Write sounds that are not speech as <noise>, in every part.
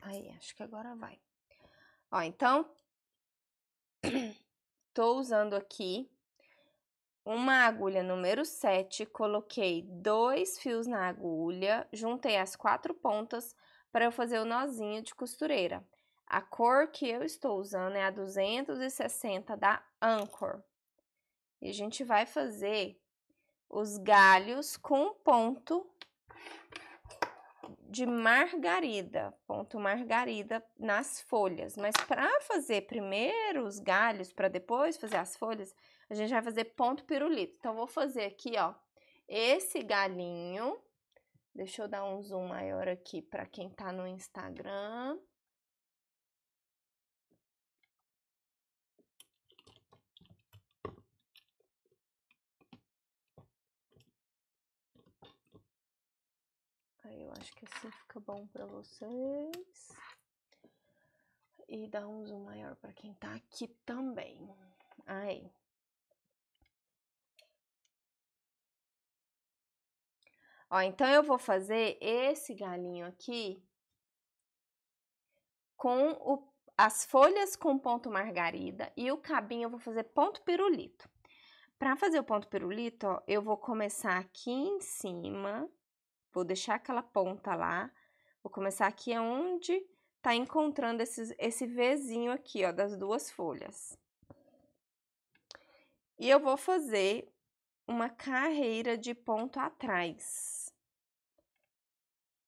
Aí, acho que agora vai. Ó, então, <clears throat> tô usando aqui uma agulha número 7, coloquei dois fios na agulha, juntei as quatro pontas para eu fazer o nozinho de costureira. A cor que eu estou usando é a 260 da Anchor. E a gente vai fazer os galhos com ponto de margarida, ponto margarida nas folhas. Mas para fazer primeiro os galhos, para depois fazer as folhas, a gente vai fazer ponto pirulito. Então, vou fazer aqui, ó, esse galinho. Deixa eu dar um zoom maior aqui para quem tá no Instagram. eu acho que assim fica bom para vocês. E dá um zoom maior para quem tá aqui também. Aí. Ó, então eu vou fazer esse galinho aqui com o, as folhas com ponto margarida e o cabinho eu vou fazer ponto pirulito. Para fazer o ponto pirulito, ó, eu vou começar aqui em cima Vou deixar aquela ponta lá, vou começar aqui onde tá encontrando esses, esse Vzinho aqui, ó, das duas folhas. E eu vou fazer uma carreira de ponto atrás.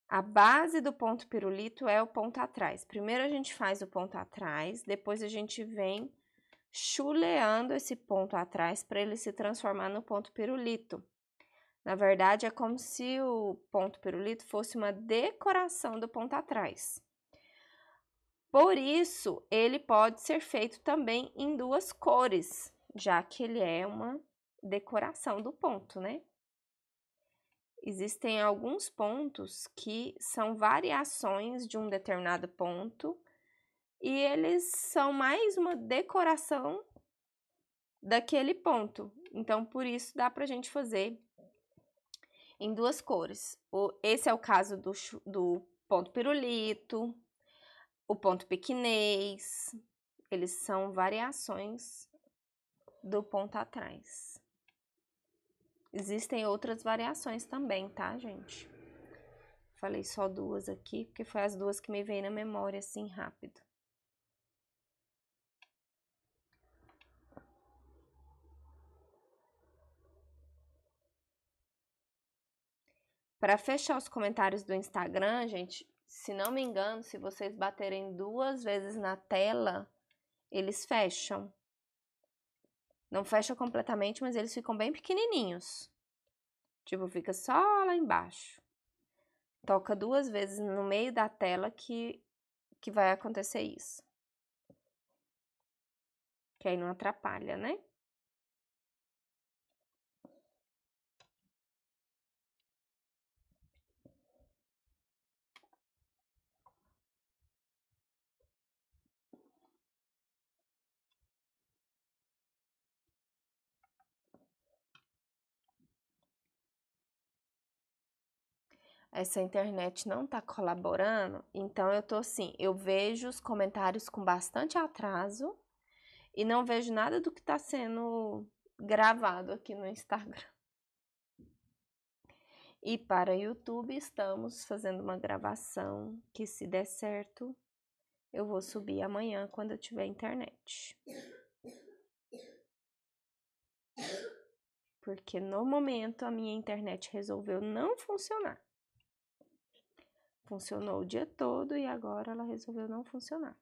A base do ponto pirulito é o ponto atrás. Primeiro a gente faz o ponto atrás, depois a gente vem chuleando esse ponto atrás para ele se transformar no ponto pirulito. Na verdade, é como se o ponto pirulito fosse uma decoração do ponto atrás. Por isso, ele pode ser feito também em duas cores, já que ele é uma decoração do ponto, né? Existem alguns pontos que são variações de um determinado ponto e eles são mais uma decoração daquele ponto. Então, por isso, dá para a gente fazer em duas cores. O, esse é o caso do, do ponto pirulito, o ponto pequinês. Eles são variações do ponto atrás. Existem outras variações também, tá, gente? Falei só duas aqui, porque foi as duas que me veio na memória assim rápido. Para fechar os comentários do Instagram, gente, se não me engano, se vocês baterem duas vezes na tela, eles fecham. Não fecha completamente, mas eles ficam bem pequenininhos. Tipo, fica só lá embaixo. Toca duas vezes no meio da tela que, que vai acontecer isso. Que aí não atrapalha, né? essa internet não está colaborando, então eu tô assim, eu vejo os comentários com bastante atraso e não vejo nada do que está sendo gravado aqui no Instagram. E para YouTube estamos fazendo uma gravação que se der certo, eu vou subir amanhã quando eu tiver internet. Porque no momento a minha internet resolveu não funcionar. Funcionou o dia todo e agora ela resolveu não funcionar.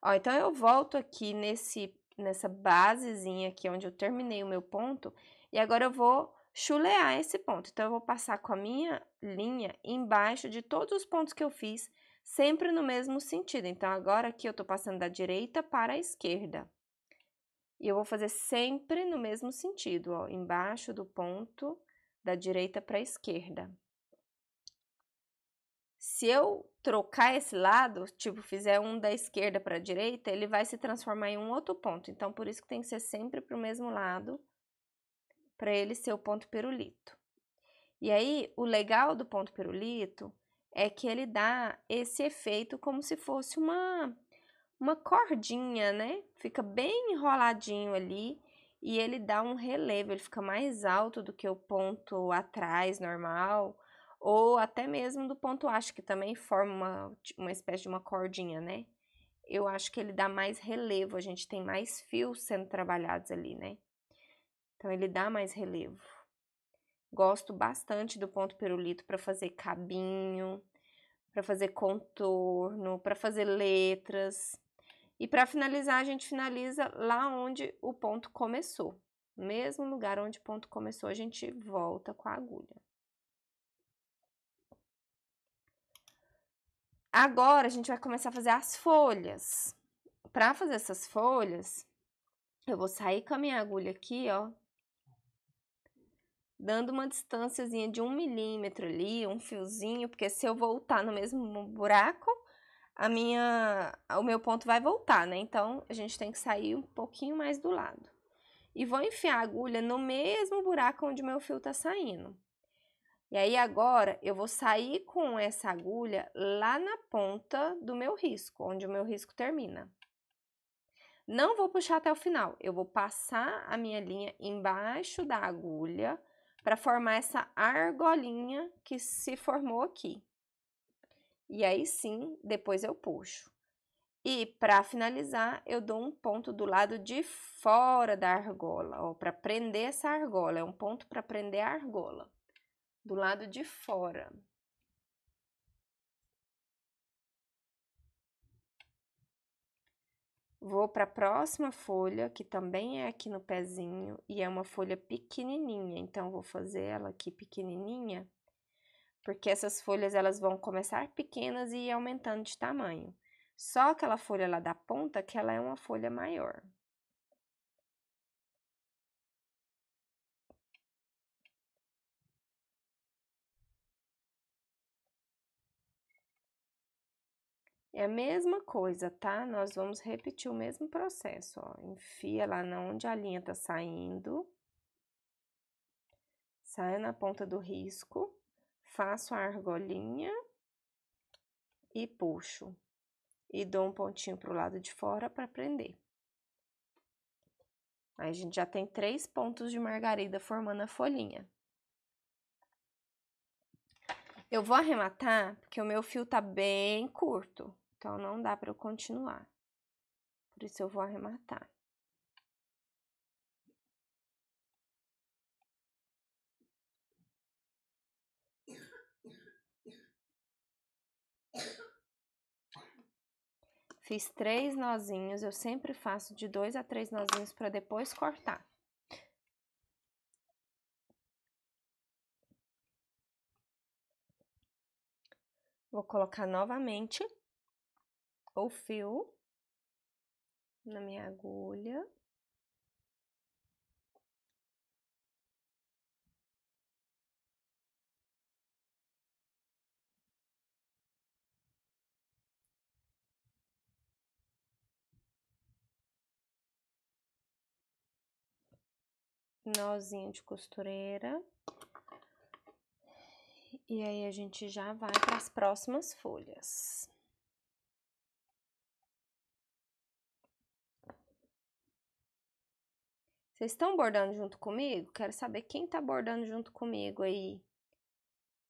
Ó, então eu volto aqui nesse, nessa basezinha aqui onde eu terminei o meu ponto e agora eu vou chulear esse ponto. Então eu vou passar com a minha linha embaixo de todos os pontos que eu fiz, sempre no mesmo sentido. Então agora aqui eu tô passando da direita para a esquerda. E eu vou fazer sempre no mesmo sentido, ó, embaixo do ponto, da direita para a esquerda se eu trocar esse lado, tipo, fizer um da esquerda para a direita, ele vai se transformar em um outro ponto. Então, por isso que tem que ser sempre para o mesmo lado, para ele ser o ponto pirulito. E aí, o legal do ponto pirulito é que ele dá esse efeito como se fosse uma, uma cordinha, né? Fica bem enroladinho ali e ele dá um relevo, ele fica mais alto do que o ponto atrás normal ou até mesmo do ponto acho que também forma uma, uma espécie de uma cordinha, né? Eu acho que ele dá mais relevo, a gente tem mais fios sendo trabalhados ali, né? Então, ele dá mais relevo. Gosto bastante do ponto perolito para fazer cabinho, para fazer contorno, para fazer letras. E para finalizar, a gente finaliza lá onde o ponto começou. mesmo lugar onde o ponto começou, a gente volta com a agulha. Agora a gente vai começar a fazer as folhas. Para fazer essas folhas, eu vou sair com a minha agulha aqui, ó, dando uma distânciazinha de um milímetro ali, um fiozinho, porque se eu voltar no mesmo buraco, a minha, o meu ponto vai voltar, né? Então, a gente tem que sair um pouquinho mais do lado. E vou enfiar a agulha no mesmo buraco onde o meu fio tá saindo. E aí agora eu vou sair com essa agulha lá na ponta do meu risco, onde o meu risco termina. Não vou puxar até o final, eu vou passar a minha linha embaixo da agulha para formar essa argolinha que se formou aqui. E aí sim, depois eu puxo. E para finalizar, eu dou um ponto do lado de fora da argola, ó, para prender essa argola, é um ponto para prender a argola do lado de fora. Vou para a próxima folha, que também é aqui no pezinho, e é uma folha pequenininha, então vou fazer ela aqui pequenininha, porque essas folhas elas vão começar pequenas e ir aumentando de tamanho. Só aquela folha lá da ponta que ela é uma folha maior. É a mesma coisa, tá? Nós vamos repetir o mesmo processo, ó. Enfia lá na onde a linha tá saindo. Saio na ponta do risco, faço a argolinha e puxo. E dou um pontinho pro lado de fora para prender. Aí, a gente já tem três pontos de margarida formando a folhinha. Eu vou arrematar, porque o meu fio tá bem curto. Então, não dá para eu continuar. Por isso, eu vou arrematar. Fiz três nozinhos, eu sempre faço de dois a três nozinhos para depois cortar. Vou colocar novamente o fio na minha agulha. Nozinho de costureira. E aí, a gente já vai para as próximas folhas. Vocês estão bordando junto comigo? Quero saber quem está bordando junto comigo aí.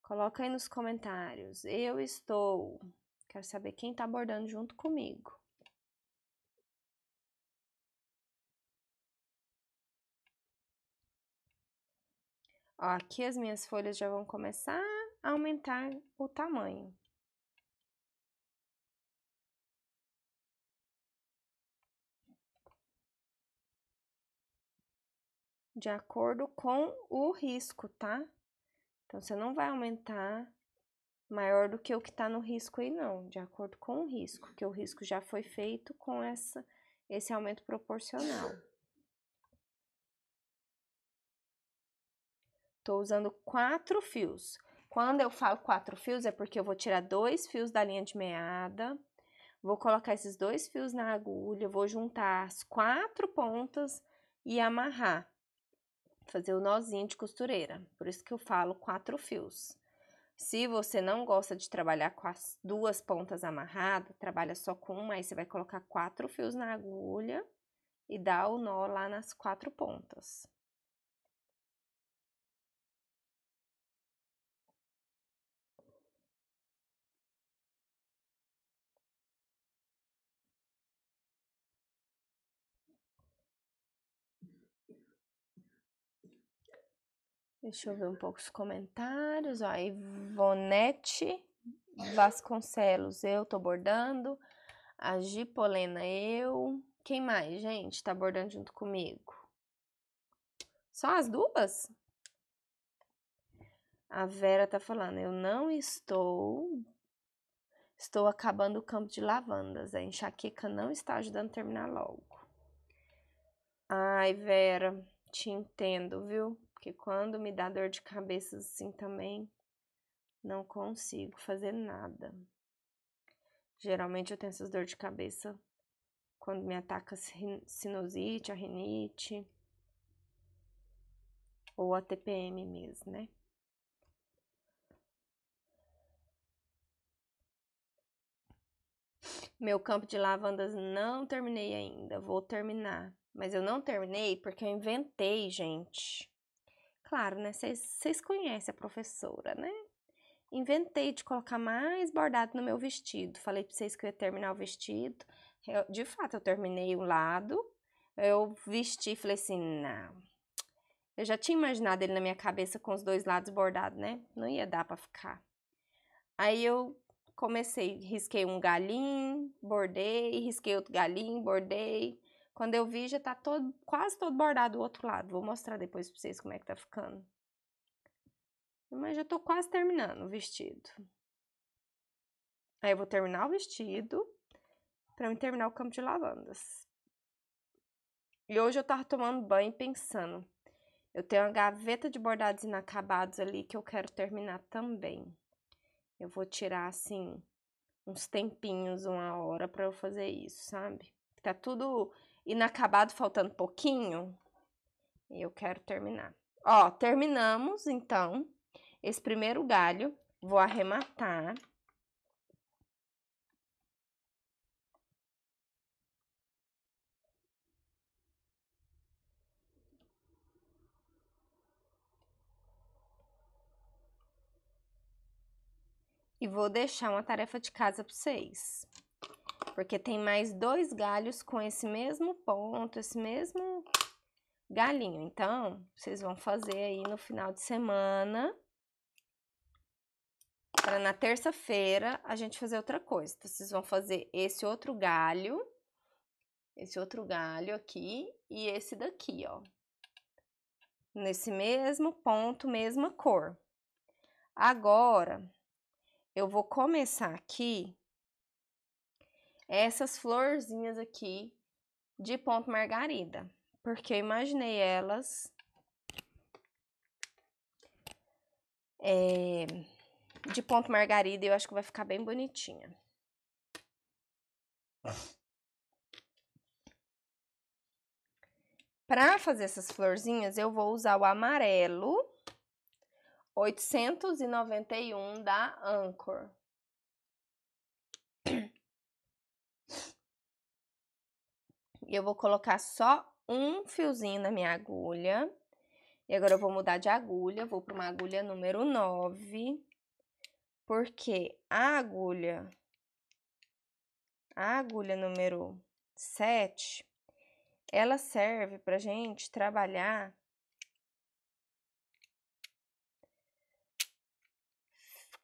Coloca aí nos comentários. Eu estou. Quero saber quem está bordando junto comigo. Ó, aqui as minhas folhas já vão começar a aumentar o tamanho. de acordo com o risco, tá? Então, você não vai aumentar maior do que o que está no risco aí, não, de acordo com o risco, porque o risco já foi feito com essa, esse aumento proporcional. Estou usando quatro fios. Quando eu falo quatro fios, é porque eu vou tirar dois fios da linha de meada, vou colocar esses dois fios na agulha, vou juntar as quatro pontas e amarrar fazer o nozinho de costureira, por isso que eu falo quatro fios. Se você não gosta de trabalhar com as duas pontas amarradas, trabalha só com uma, aí você vai colocar quatro fios na agulha e dá o nó lá nas quatro pontas. Deixa eu ver um pouco os comentários. Ó, Ivonete Vasconcelos, eu tô bordando. A Gipolena, eu. Quem mais, gente, tá bordando junto comigo? Só as duas? A Vera tá falando, eu não estou. Estou acabando o campo de lavandas. A enxaqueca não está ajudando a terminar logo. Ai, Vera, te entendo, viu? Porque quando me dá dor de cabeça assim também, não consigo fazer nada. Geralmente eu tenho essas dor de cabeça quando me ataca sinusite, a rinite ou a TPM mesmo, né? Meu campo de lavandas não terminei ainda, vou terminar. Mas eu não terminei porque eu inventei, gente claro, né? Vocês conhecem a professora, né? Inventei de colocar mais bordado no meu vestido. Falei para vocês que eu ia terminar o vestido. Eu, de fato, eu terminei o lado. Eu vesti e falei assim, não. Eu já tinha imaginado ele na minha cabeça com os dois lados bordados, né? Não ia dar para ficar. Aí eu comecei, risquei um galinho, bordei, risquei outro galinho, bordei. Quando eu vi, já tá todo, quase todo bordado do outro lado. Vou mostrar depois pra vocês como é que tá ficando. Mas já tô quase terminando o vestido. Aí eu vou terminar o vestido pra eu terminar o campo de lavandas. E hoje eu tava tomando banho pensando. Eu tenho uma gaveta de bordados inacabados ali que eu quero terminar também. Eu vou tirar, assim, uns tempinhos, uma hora pra eu fazer isso, sabe? Tá tudo inacabado faltando pouquinho, eu quero terminar. Ó, terminamos então esse primeiro galho, vou arrematar. E vou deixar uma tarefa de casa para vocês porque tem mais dois galhos com esse mesmo ponto, esse mesmo galinho. Então, vocês vão fazer aí no final de semana, para na terça-feira a gente fazer outra coisa. Então, vocês vão fazer esse outro galho, esse outro galho aqui e esse daqui, ó. Nesse mesmo ponto, mesma cor. Agora, eu vou começar aqui essas florzinhas aqui de ponto margarida, porque eu imaginei elas é, de ponto margarida e eu acho que vai ficar bem bonitinha. Para fazer essas florzinhas, eu vou usar o amarelo 891 da Anchor. e eu vou colocar só um fiozinho na minha agulha. E agora eu vou mudar de agulha, vou para uma agulha número 9, porque a agulha, a agulha número 7, ela serve para gente trabalhar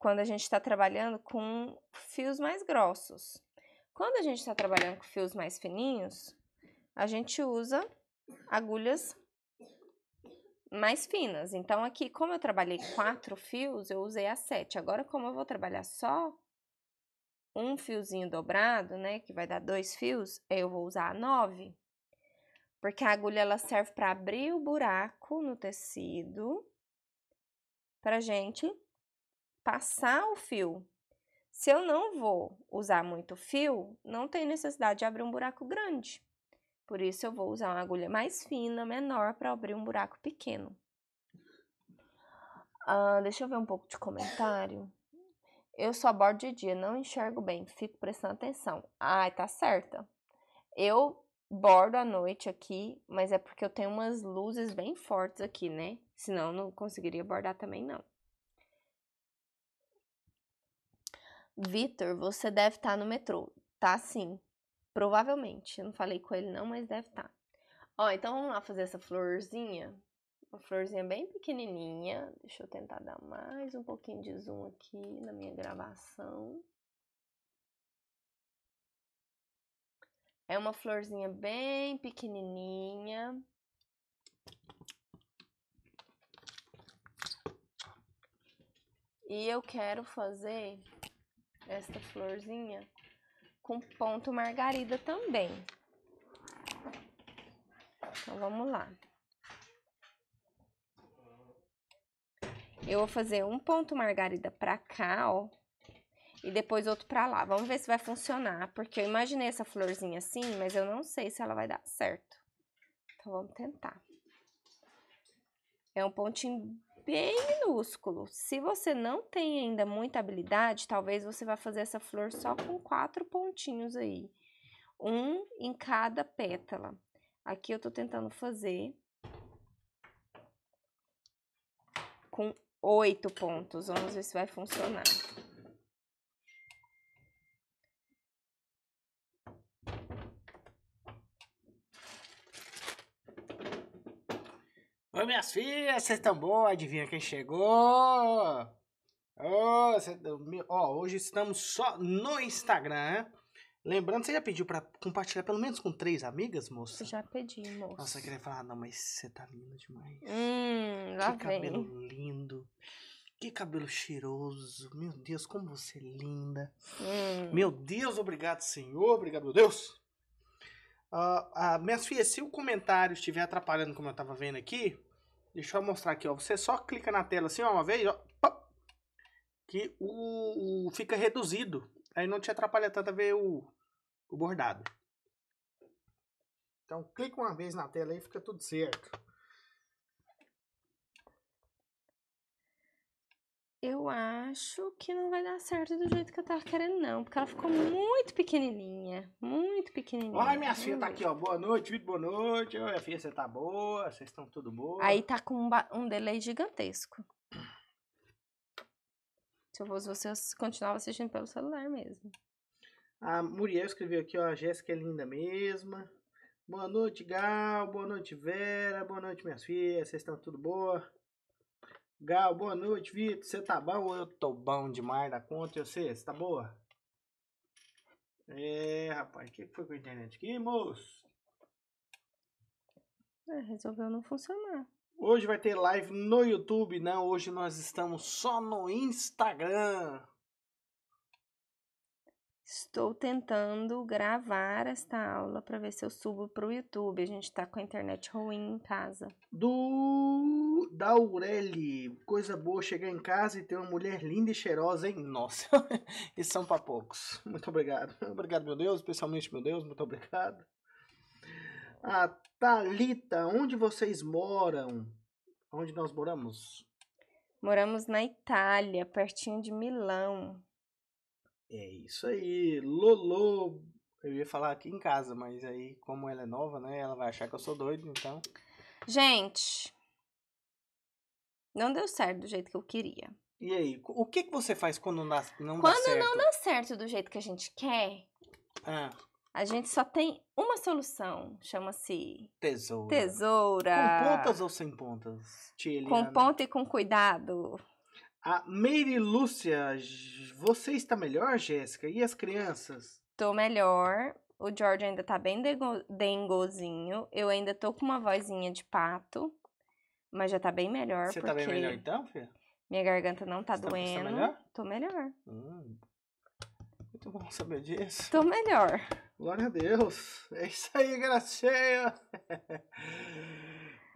quando a gente está trabalhando com fios mais grossos. Quando a gente está trabalhando com fios mais fininhos, a gente usa agulhas mais finas. Então, aqui, como eu trabalhei quatro fios, eu usei a sete. Agora, como eu vou trabalhar só um fiozinho dobrado, né, que vai dar dois fios, eu vou usar a nove. Porque a agulha, ela serve para abrir o buraco no tecido pra gente passar o fio. Se eu não vou usar muito fio, não tem necessidade de abrir um buraco grande. Por isso eu vou usar uma agulha mais fina, menor, para abrir um buraco pequeno. Ah, deixa eu ver um pouco de comentário. Eu só bordo de dia, não enxergo bem, fico prestando atenção. Ai, tá certa. Eu bordo à noite aqui, mas é porque eu tenho umas luzes bem fortes aqui, né? Senão eu não conseguiria bordar também, não. Vitor, você deve estar tá no metrô. Tá sim. Provavelmente. Eu não falei com ele não, mas deve estar. Tá. Ó, então vamos lá fazer essa florzinha. Uma florzinha bem pequenininha. Deixa eu tentar dar mais um pouquinho de zoom aqui na minha gravação. É uma florzinha bem pequenininha. E eu quero fazer esta florzinha com ponto margarida também. Então, vamos lá. Eu vou fazer um ponto margarida pra cá, ó. E depois outro pra lá. Vamos ver se vai funcionar. Porque eu imaginei essa florzinha assim, mas eu não sei se ela vai dar certo. Então, vamos tentar. É um pontinho bem minúsculo. Se você não tem ainda muita habilidade, talvez você vá fazer essa flor só com quatro pontinhos aí. Um em cada pétala. Aqui eu tô tentando fazer com oito pontos. Vamos ver se vai funcionar. Oi, minhas filhas, vocês estão boas? Adivinha quem chegou? oh, oh, hoje estamos só no Instagram. Né? Lembrando, você já pediu pra compartilhar pelo menos com três amigas, moça? Eu já pedi, moça. Nossa, eu queria falar, não, mas você tá linda demais. Hum, já que vem. cabelo lindo. Que cabelo cheiroso. Meu Deus, como você é linda. Hum. Meu Deus, obrigado, Senhor. Obrigado, meu Deus. Uh, uh, minhas filhas, se o comentário estiver atrapalhando, como eu tava vendo aqui, Deixa eu mostrar aqui, ó. Você só clica na tela assim, ó, uma vez, ó. Que o, o fica reduzido. Aí não te atrapalha tanto a ver o, o bordado. Então clica uma vez na tela e fica tudo certo. Eu acho que não vai dar certo do jeito que eu tava querendo, não. Porque ela ficou muito pequenininha. Muito pequenininha. Olha, minha filha tá aqui, ó. Boa noite, Vitor. Boa noite. Oi, minha filha, você tá boa? Vocês estão tudo boa? Aí tá com um, um delay gigantesco. Se eu fosse você, continuava assistindo pelo celular mesmo. A Muriel escreveu aqui, ó. A Jéssica é linda mesma. Boa noite, Gal. Boa noite, Vera. Boa noite, minhas filhas. Vocês estão tudo boa? Gal, boa noite, Vitor. Você tá bom? Eu tô bom demais da conta. E você, você tá boa? É, rapaz, o que foi com a internet aqui, moço? É, resolveu não funcionar. Hoje vai ter live no YouTube, não. Né? Hoje nós estamos só no Instagram. Estou tentando gravar esta aula para ver se eu subo para o YouTube. A gente está com a internet ruim em casa. Do da Aureli, coisa boa chegar em casa e ter uma mulher linda e cheirosa, hein? Nossa, <laughs> isso são para poucos. Muito obrigado. <laughs> Obrigado, meu Deus, especialmente meu Deus, muito obrigado. A Thalita, onde vocês moram? Onde nós moramos? Moramos na Itália, pertinho de Milão. É isso aí, Lolo. Eu ia falar aqui em casa, mas aí, como ela é nova, né? Ela vai achar que eu sou doido, então. Gente, não deu certo do jeito que eu queria. E aí, o que, que você faz quando não dá, não quando dá certo? Quando não dá certo do jeito que a gente quer, ah. a gente só tem uma solução, chama-se... Tesoura. Tesoura. Com pontas ou sem pontas, Tia Com ponta e com cuidado. A Meire Lúcia, você está melhor, Jéssica? E as crianças? Tô melhor. O George ainda tá bem dengozinho. Eu ainda tô com uma vozinha de pato. Mas já tá bem melhor. Você tá bem melhor então, filha? Minha garganta não tá você tá doendo. Tá, melhor? Tô melhor. Hum, muito bom saber disso. Tô melhor. Glória a Deus. É isso aí, gracinha. <laughs>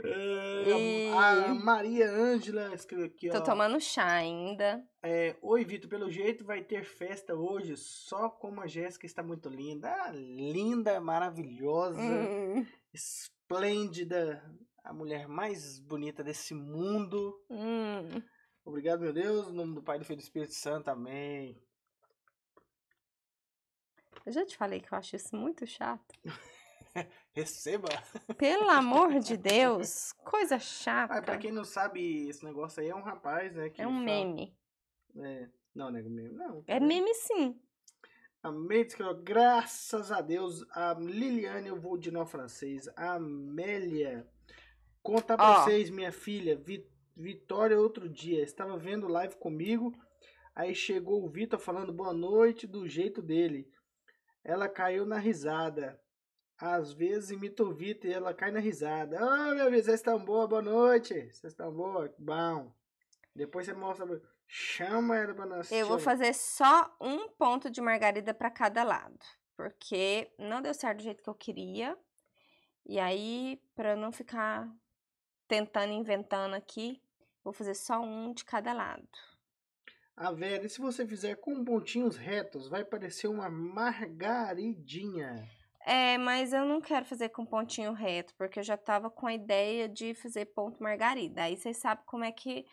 É, e... A Maria Ângela escreveu aqui, Tô ó. tomando chá ainda. É, Oi, Vitor, pelo jeito vai ter festa hoje, só como a Jéssica está muito linda. Ah, linda, maravilhosa, hum. esplêndida, a mulher mais bonita desse mundo. Hum. Obrigado, meu Deus, no nome do Pai, do Filho e do Espírito Santo, amém. Eu já te falei que eu acho isso muito chato. <laughs> <laughs> Receba! Pelo amor de Deus! Coisa chata. Ah, pra quem não sabe, esse negócio aí é um rapaz, né? é um fala... meme. É. Não, é meme, não. É meme sim. Amém, graças a Deus. A Liliane, eu vou de novo francês. A Amélia. Conta pra oh. vocês, minha filha. Vitória, outro dia, estava vendo live comigo. Aí chegou o Vitor falando boa noite do jeito dele. Ela caiu na risada. Às vezes imita o Vitor e ela cai na risada. Ah, oh, meu amigo, vocês estão boa, boa noite. Vocês estão boa? Bom. Depois você mostra. Chama ela pra nós. Eu vou fazer só um ponto de margarida para cada lado. Porque não deu certo do jeito que eu queria. E aí, para não ficar tentando, inventando aqui, vou fazer só um de cada lado. A Vera, e se você fizer com pontinhos retos, vai parecer uma margaridinha. É, mas eu não quero fazer com pontinho reto, porque eu já tava com a ideia de fazer ponto margarida. Aí vocês sabem como é que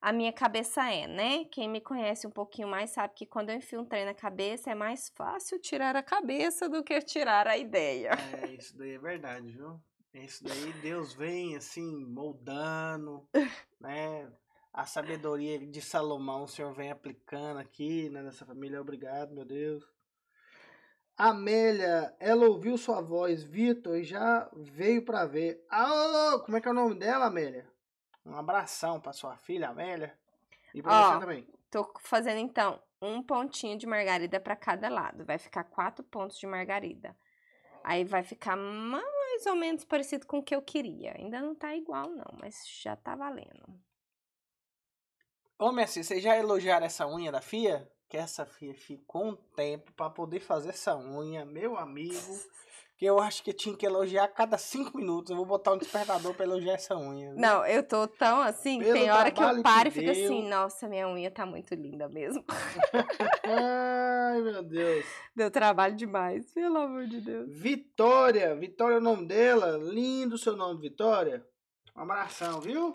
a minha cabeça é, né? Quem me conhece um pouquinho mais sabe que quando eu enfio um trem na cabeça é mais fácil tirar a cabeça do que tirar a ideia. É, isso daí é verdade, viu? Isso daí Deus vem assim moldando, <laughs> né? A sabedoria de Salomão o Senhor vem aplicando aqui né, nessa família. Obrigado, meu Deus. Amélia, ela ouviu sua voz, Vitor, e já veio para ver. Ah, como é que é o nome dela, Amélia? Um abração para sua filha, Amélia. E pra oh, você também. Tô fazendo então um pontinho de margarida para cada lado. Vai ficar quatro pontos de margarida. Aí vai ficar mais ou menos parecido com o que eu queria. Ainda não tá igual, não, mas já tá valendo. Ô, Messi, vocês já elogiaram essa unha da Fia? que essa filha ficou um tempo para poder fazer essa unha, meu amigo. Que eu acho que eu tinha que elogiar a cada cinco minutos. Eu vou botar um despertador para elogiar essa unha. Viu? Não, eu tô tão assim, Pelo tem hora que eu paro que e fico assim, nossa, minha unha tá muito linda mesmo. <laughs> Ai, meu Deus. Deu trabalho demais, pelo amor de Deus. Vitória, Vitória é o nome dela. Lindo o seu nome, Vitória. Um abração, viu?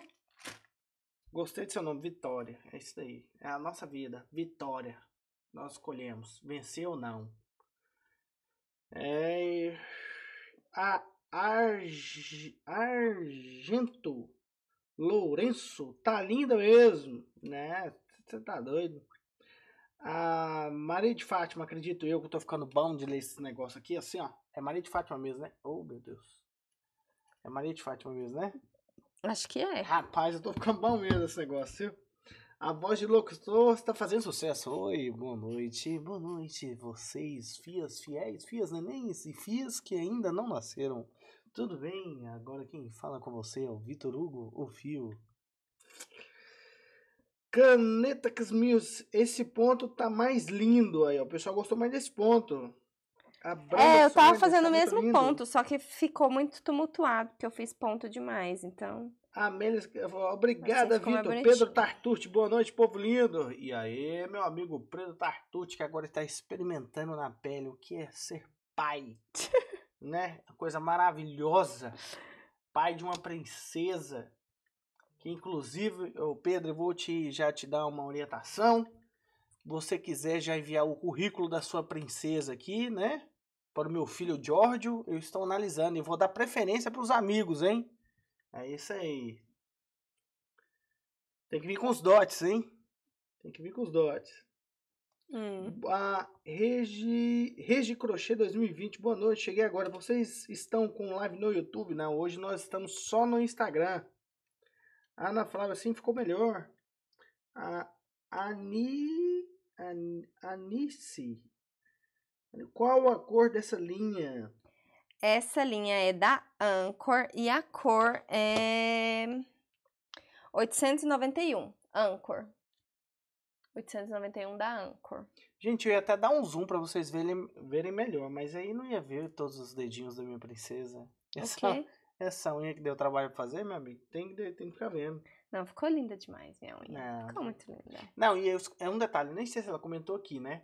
Gostei do seu nome, Vitória. É isso aí. É a nossa vida. Vitória nós escolhemos vencer ou não. É, a Arge, Argento Lourenço tá linda mesmo, né? Você tá doido. A Maria de Fátima, acredito eu que eu tô ficando bom de ler esse negócio aqui, assim, ó. É Maria de Fátima mesmo, né? Oh, meu Deus. É Maria de Fátima mesmo, né? Acho que é. Rapaz, eu tô ficando bom mesmo esse negócio, viu? A voz de locutor está fazendo sucesso. Oi, boa noite, boa noite, vocês, fias fiéis, fias nenéns e fias que ainda não nasceram. Tudo bem? Agora quem fala com você é o Vitor Hugo, o Fio. Caneta Mills, esse ponto tá mais lindo aí, ó. O pessoal gostou mais desse ponto. é, eu tava fazendo o é mesmo lindo. ponto, só que ficou muito tumultuado, porque eu fiz ponto demais, então. Amélia obrigada, é Vitor. É Pedro Tartucci, boa noite, povo lindo. E aí, meu amigo Pedro Tartucci, que agora está experimentando na pele o que é ser pai. <laughs> né? Uma coisa maravilhosa. Pai de uma princesa. Que inclusive, eu, Pedro, eu vou te, já te dar uma orientação. Você quiser já enviar o currículo da sua princesa aqui, né? Para o meu filho Giorgio, eu estou analisando e vou dar preferência para os amigos, hein? É isso aí. Tem que vir com os dots, hein? Tem que vir com os dots. Hum. A Regi, Regi Crochê 2020, boa noite, cheguei agora. Vocês estão com live no YouTube? Não, hoje nós estamos só no Instagram. A Ana Flávia, assim ficou melhor. A Ani, An, Anice, qual a cor dessa linha? Essa linha é da Anchor e a cor é 891, Anchor. 891 da Anchor. Gente, eu ia até dar um zoom para vocês verem, verem melhor, mas aí não ia ver todos os dedinhos da minha princesa. Essa, okay. essa unha que deu trabalho pra fazer, meu amigo, tem que, tem que ficar vendo. Não, ficou linda demais minha unha. Não. Ficou muito linda. Não, e eu, é um detalhe, nem sei se ela comentou aqui, né?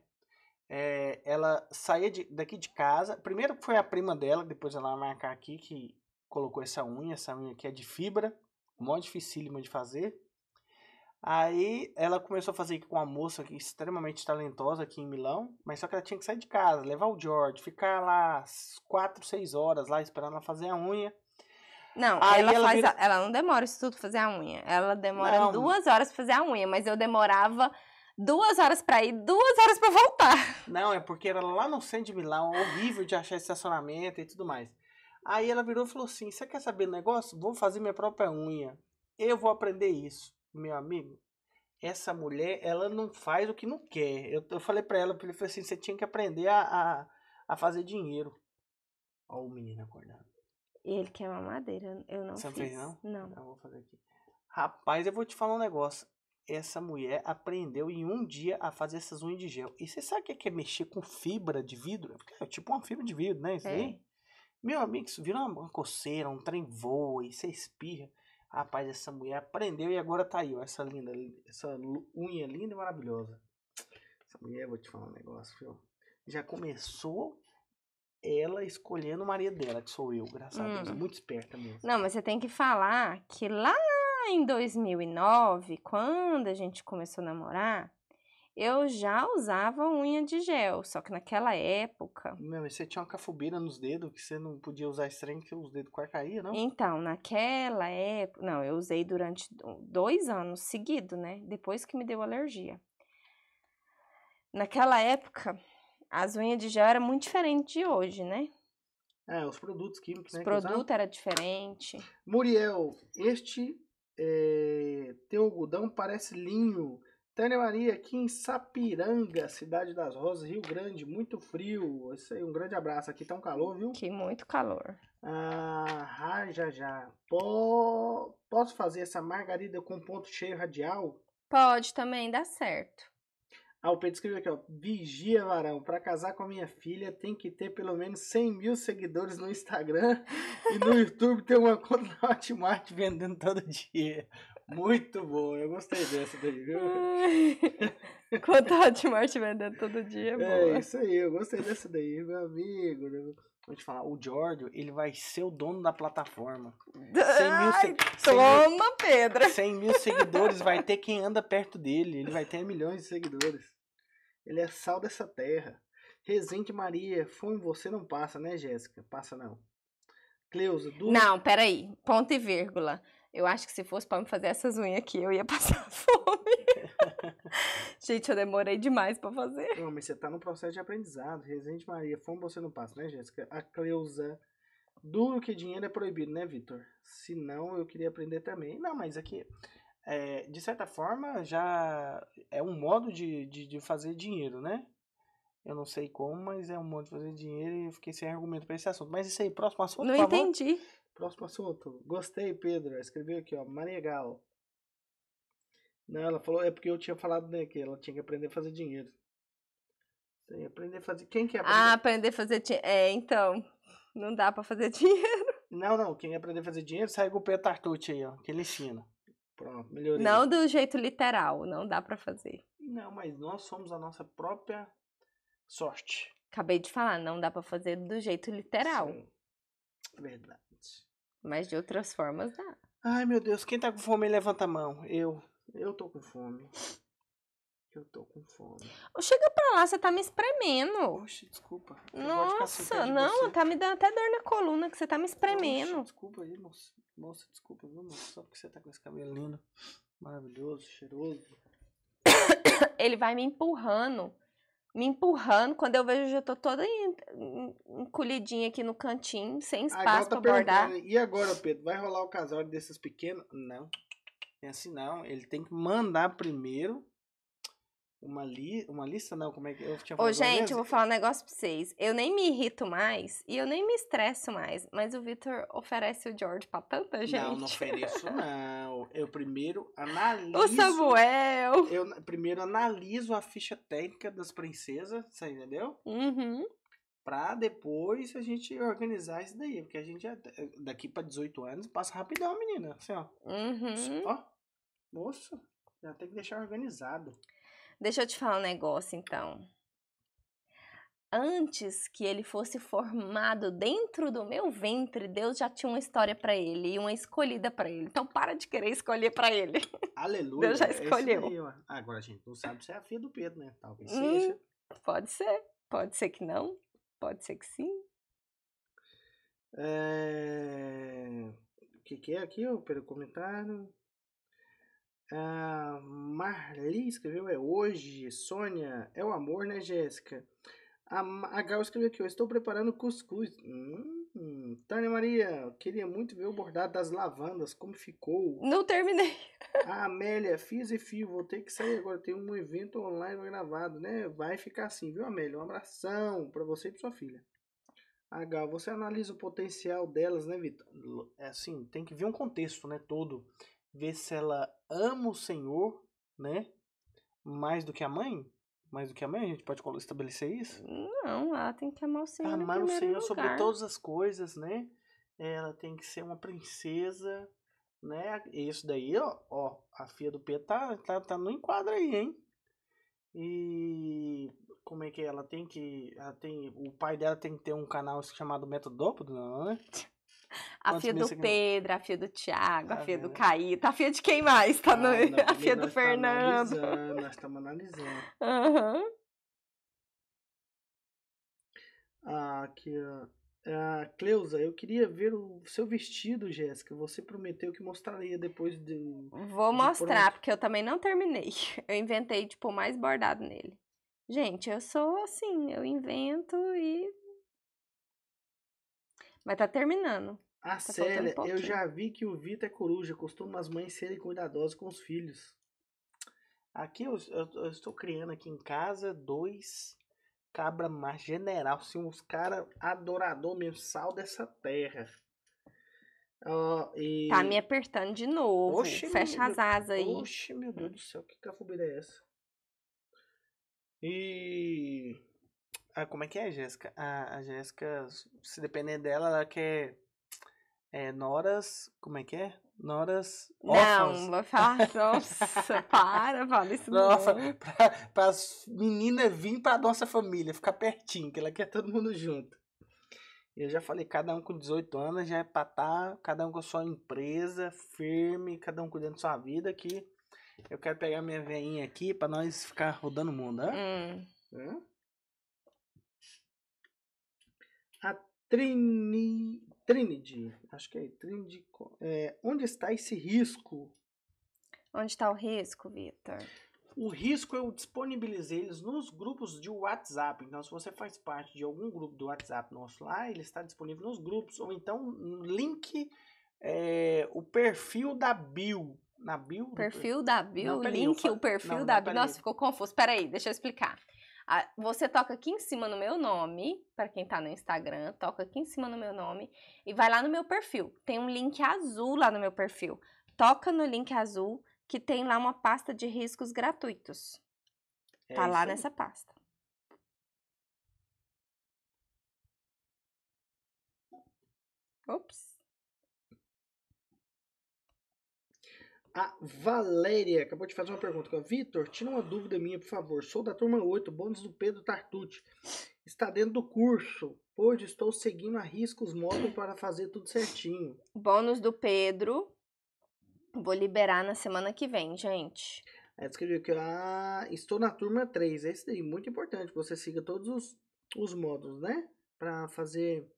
É, ela saía de, daqui de casa. Primeiro foi a prima dela, depois ela vai marcar aqui que colocou essa unha. Essa unha aqui é de fibra, mó dificílima de fazer. Aí ela começou a fazer com uma moça aqui, é extremamente talentosa aqui em Milão, mas só que ela tinha que sair de casa, levar o George, ficar lá 4, 6 horas lá esperando ela fazer a unha. Não, Aí ela, ela, faz vira... ela não demora isso tudo pra fazer a unha. Ela demora não. duas horas pra fazer a unha, mas eu demorava duas horas para ir, duas horas para voltar. Não, é porque era lá no centro de Milão, horrível de achar estacionamento e tudo mais. Aí ela virou e falou assim: Você quer saber do negócio? Vou fazer minha própria unha. Eu vou aprender isso, meu amigo. Essa mulher, ela não faz o que não quer. Eu, eu falei para ela, ele falou assim: Você tinha que aprender a, a, a fazer dinheiro. Ó, o menino acordado. ele quer uma madeira, eu não Você fiz. Você não fez, não? Não. Eu vou fazer aqui. Rapaz, eu vou te falar um negócio essa mulher aprendeu em um dia a fazer essas unhas de gel. E você sabe o que é, é mexer com fibra de vidro? É tipo uma fibra de vidro, né? Isso é. Meu amigo, isso virou uma coceira, um trem voa e você espirra. Rapaz, essa mulher aprendeu e agora tá aí, ó, essa linda, essa unha linda e maravilhosa. Essa mulher, vou te falar um negócio, viu? Já começou ela escolhendo o marido dela, que sou eu, graças hum. a Deus. Hum. Muito esperta mesmo. Não, mas você tem que falar que lá em 2009, quando a gente começou a namorar, eu já usava unha de gel, só que naquela época. Meu, e você tinha uma cafubira nos dedos que você não podia usar estranho que os dedos quase caíam, não? Então, naquela época. Não, eu usei durante dois anos seguido, né? Depois que me deu alergia. Naquela época, as unhas de gel era muito diferente de hoje, né? É, os produtos químicos, os né? produto era diferente. Muriel, este é, Teu algodão parece linho. Tânia Maria, aqui em Sapiranga, Cidade das Rosas, Rio Grande, muito frio. Isso aí, um grande abraço. Aqui tá um calor, viu? Aqui muito calor. Ah, já já. Posso fazer essa margarida com ponto cheio radial? Pode também, dá certo. Ah, o Pedro escreveu aqui, ó. Vigia, varão. Para casar com a minha filha, tem que ter pelo menos 100 mil seguidores no Instagram e no YouTube ter uma conta na Hotmart vendendo todo dia. Muito bom. Eu gostei dessa daí, viu? conta Hotmart vendendo todo dia, é, é boa. É, isso aí. Eu gostei dessa daí, meu amigo. Né? vou te falar, o Giorgio, ele vai ser o dono da plataforma. 100 mil Ai, toma, mil, Pedro! 100 mil seguidores vai ter quem anda perto dele. Ele vai ter milhões de seguidores. Ele é sal dessa terra. Resente Maria, fome você não passa, né, Jéssica? Passa não. Cleusa, duas... Não, peraí. Ponto e vírgula. Eu acho que se fosse para me fazer essas unhas aqui, eu ia <laughs> passar fome. <laughs> Gente, eu demorei demais para fazer. Não, mas você tá no processo de aprendizado. Resende Maria, fome você não passa, né, Jéssica? A Cleusa. Duro que dinheiro é proibido, né, Vitor? Se não, eu queria aprender também. Não, mas aqui, é, de certa forma, já é um modo de, de, de fazer dinheiro, né? Eu não sei como, mas é um modo de fazer dinheiro e eu fiquei sem argumento para esse assunto. Mas isso aí, próximo assunto. Não entendi. Próximo assunto. Gostei, Pedro. Escreveu aqui, ó. Manegal. Não, ela falou, é porque eu tinha falado né, que ela tinha que aprender a fazer dinheiro. Tem aprender a fazer. Quem quer aprender? Ah, aprender a fazer dinheiro. É, então. Não dá pra fazer <laughs> dinheiro. Não, não. Quem aprender a fazer dinheiro, sai com o Pedro Tartucci aí, ó. Que ele ensina. Pronto, melhorei. Não do jeito literal, não dá pra fazer. Não, mas nós somos a nossa própria sorte. Acabei de falar, não dá pra fazer do jeito literal. Sim. Verdade gente. Mas de outras formas dá. Ai, meu Deus, quem tá com fome, levanta a mão. Eu. Eu tô com fome. Eu tô com fome. chega pra lá, você tá me espremendo. Oxe, desculpa. Nossa, de não, você. tá me dando até dor na coluna que você tá me espremendo. Oxe, desculpa aí, moça. Moça, desculpa, viu, moça? Só porque você tá com esse cabelo lindo, maravilhoso, cheiroso. <coughs> Ele vai me empurrando me empurrando. Quando eu vejo, eu já tô toda encolhidinha aqui no cantinho, sem ah, espaço tá pra bordar. E agora, Pedro, vai rolar o casal desses pequenos? Não. É assim, não. Ele tem que mandar primeiro uma, li uma lista, não, como é que eu tinha falado? Ô, gente, eu vou falar um negócio pra vocês. Eu nem me irrito mais e eu nem me estresso mais, mas o Vitor oferece o George pra tanta gente. Não, não ofereço, <laughs> não. Eu primeiro analiso... O Samuel! Eu primeiro analiso a ficha técnica das princesas, você entendeu? Uhum. Pra depois a gente organizar isso daí, porque a gente já, daqui pra 18 anos passa rapidão, menina. Assim, ó. Uhum. Ó, moço, já tem que deixar organizado. Deixa eu te falar um negócio então. Antes que ele fosse formado dentro do meu ventre, Deus já tinha uma história para ele e uma escolhida para ele. Então para de querer escolher para ele. <laughs> Aleluia. Deus já é escolheu. Aí, agora a gente não sabe se é a filha do Pedro, né? Talvez hum, seja. Pode ser. Pode ser que não. Pode ser que sim. É... O que, que é aqui? O comentário. A ah, Marli escreveu é hoje. Sônia, é o amor, né, Jéssica? A, a Gal escreveu aqui, eu estou preparando cuscuz. Hum, Tânia Maria, queria muito ver o bordado das lavandas, como ficou. Não terminei. a <laughs> ah, Amélia, fiz e fio, vou ter que sair agora, tem um evento online gravado, né? Vai ficar assim, viu, Amélia? Um abração para você e pra sua filha. A Gal, você analisa o potencial delas, né, Vitor? É assim, tem que ver um contexto, né, todo. Ver se ela ama o Senhor, né? Mais do que a mãe? Mais do que a mãe? A gente pode estabelecer isso? Não, ela tem que amar o Senhor. Amar o Senhor lugar. sobre todas as coisas, né? Ela tem que ser uma princesa, né? Isso daí, ó, ó a filha do Pedro tá, tá, tá no enquadro aí, hein? E como é que é? ela tem que. Ela tem, o pai dela tem que ter um canal chamado Método não, né? A filha fia do Pedro, a fia do Thiago, ah, tá a fia vendo? do Caíta, a fia de quem mais? Tá ah, no... não, <laughs> a fia do Fernando. Analisando, nós estamos analisando. Uhum. <laughs> Ah, aqui, ó. Ah, Cleusa, eu queria ver o seu vestido, Jéssica. Você prometeu que mostraria depois do. Vou de mostrar, porque eu também não terminei. <laughs> Eu inventei, tipo, mais bordado nele. Gente, eu sou assim, eu invento e Vai estar tá terminando. A tá Célia, um eu já vi que o Vitor é coruja, costuma as mães serem cuidadosas com os filhos. Aqui eu, eu, eu estou criando aqui em casa dois cabra mais general, assim, uns cara adorador mesmo, sal dessa terra. Uh, e... Tá me apertando de novo. Oxe, Fecha as asas aí. Oxe, meu Deus do céu, que cafobia é essa? E como é que é, Jéssica? a Jéssica, se depender dela, ela quer. É, noras. Como é que é? Noras. Órfãs. Não, vai falar. Nossa, <laughs> para, fala isso nossa, não. Pra, pra as meninas virem pra nossa família, ficar pertinho, que ela quer todo mundo junto. Eu já falei, cada um com 18 anos já é pra tá, cada um com a sua empresa, firme, cada um cuidando da sua vida, que eu quero pegar minha veinha aqui pra nós ficar rodando o mundo, né? Hum. Hum? Trini, Trinity, acho que é Trinity. É, onde está esse risco? Onde está o risco, Vitor? O risco eu disponibilizei eles nos grupos de WhatsApp. Então, se você faz parte de algum grupo do WhatsApp nosso lá, ele está disponível nos grupos. Ou então, link é, o perfil da Bill. Na Bill? Perfil da Bill, não, link, aí, o perfil não, da Bill. Nossa, ficou confuso. Peraí, deixa eu explicar. Você toca aqui em cima no meu nome, para quem está no Instagram, toca aqui em cima no meu nome e vai lá no meu perfil. Tem um link azul lá no meu perfil. Toca no link azul que tem lá uma pasta de riscos gratuitos. É tá lá aí. nessa pasta. Ops. A Valéria acabou de fazer uma pergunta. Vitor, tira uma dúvida minha, por favor. Sou da turma 8, bônus do Pedro Tartucci. Está dentro do curso, Hoje estou seguindo a risco os módulos para fazer tudo certinho. Bônus do Pedro. Vou liberar na semana que vem, gente. É, escreveu que ah, estou na turma 3. É isso aí, muito importante. Você siga todos os, os módulos, né? Para fazer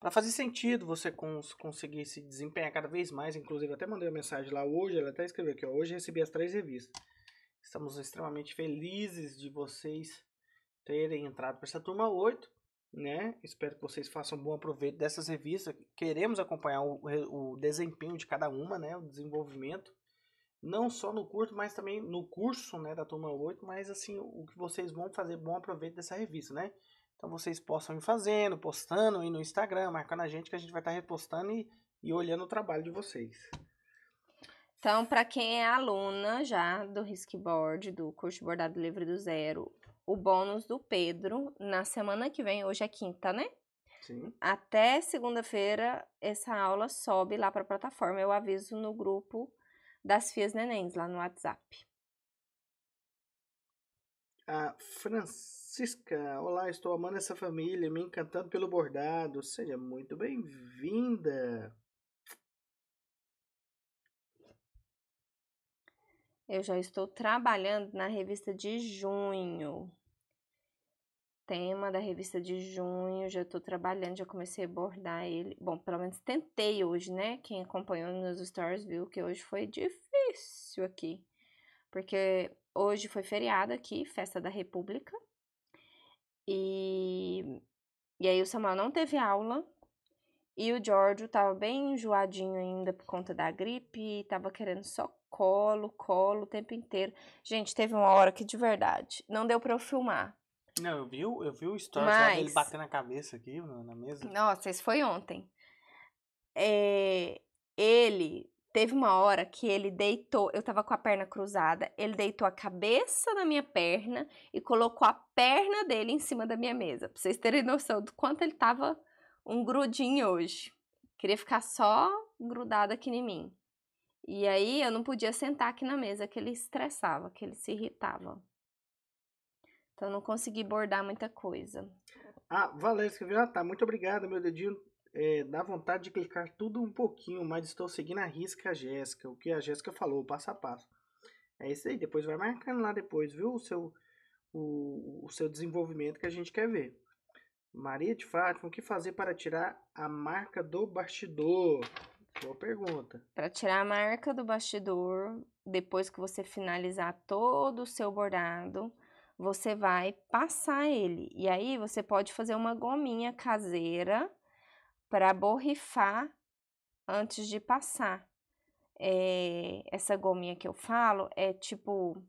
para fazer sentido você cons conseguir se desempenhar cada vez mais. Inclusive, até mandei uma mensagem lá hoje, ela até escreveu aqui, ó, hoje recebi as três revistas. Estamos extremamente felizes de vocês terem entrado para essa turma 8, né? Espero que vocês façam bom aproveito dessas revistas. Queremos acompanhar o, o desempenho de cada uma, né? O desenvolvimento não só no curso, mas também no curso, né, da turma 8, mas assim, o que vocês vão fazer bom aproveito dessa revista, né? Então vocês possam ir fazendo, postando aí no Instagram, marcando a gente que a gente vai estar tá repostando e, e olhando o trabalho de vocês. Então, para quem é aluna já do Risk Board, do curso de bordado livre do zero, o bônus do Pedro na semana que vem, hoje é quinta, né? Sim. Até segunda-feira essa aula sobe lá para a plataforma. Eu aviso no grupo das Fias Nenéns lá no WhatsApp. A França Francisca, olá, estou amando essa família, me encantando pelo bordado. Seja muito bem-vinda. Eu já estou trabalhando na revista de junho. Tema da revista de junho, já estou trabalhando, já comecei a bordar ele. Bom, pelo menos tentei hoje, né? Quem acompanhou nos stories viu que hoje foi difícil aqui. Porque hoje foi feriado aqui, festa da República. E, e aí o Samuel não teve aula e o Giorgio tava bem enjoadinho ainda por conta da gripe, tava querendo só colo, colo o tempo inteiro. Gente, teve uma hora que de verdade não deu para eu filmar. Não, eu vi, eu vi o story Mas... dele batendo a cabeça aqui na mesa. Nossa, isso foi ontem. É, ele Teve uma hora que ele deitou, eu tava com a perna cruzada, ele deitou a cabeça na minha perna e colocou a perna dele em cima da minha mesa. Pra vocês terem noção do quanto ele tava um grudinho hoje. Queria ficar só grudado aqui em mim. E aí eu não podia sentar aqui na mesa, que ele estressava, que ele se irritava. Então eu não consegui bordar muita coisa. Ah, valeu, viu? Ah, tá. Muito obrigado, meu dedinho é, dá vontade de clicar tudo um pouquinho, mas estou seguindo a risca a Jéssica, o que a Jéssica falou, passo a passo. É isso aí, depois vai marcando lá depois, viu? O seu, o, o seu desenvolvimento que a gente quer ver. Maria de Fátima, o que fazer para tirar a marca do bastidor? Boa pergunta. Para tirar a marca do bastidor, depois que você finalizar todo o seu bordado, você vai passar ele. E aí você pode fazer uma gominha caseira para borrifar antes de passar. É, essa gominha que eu falo é tipo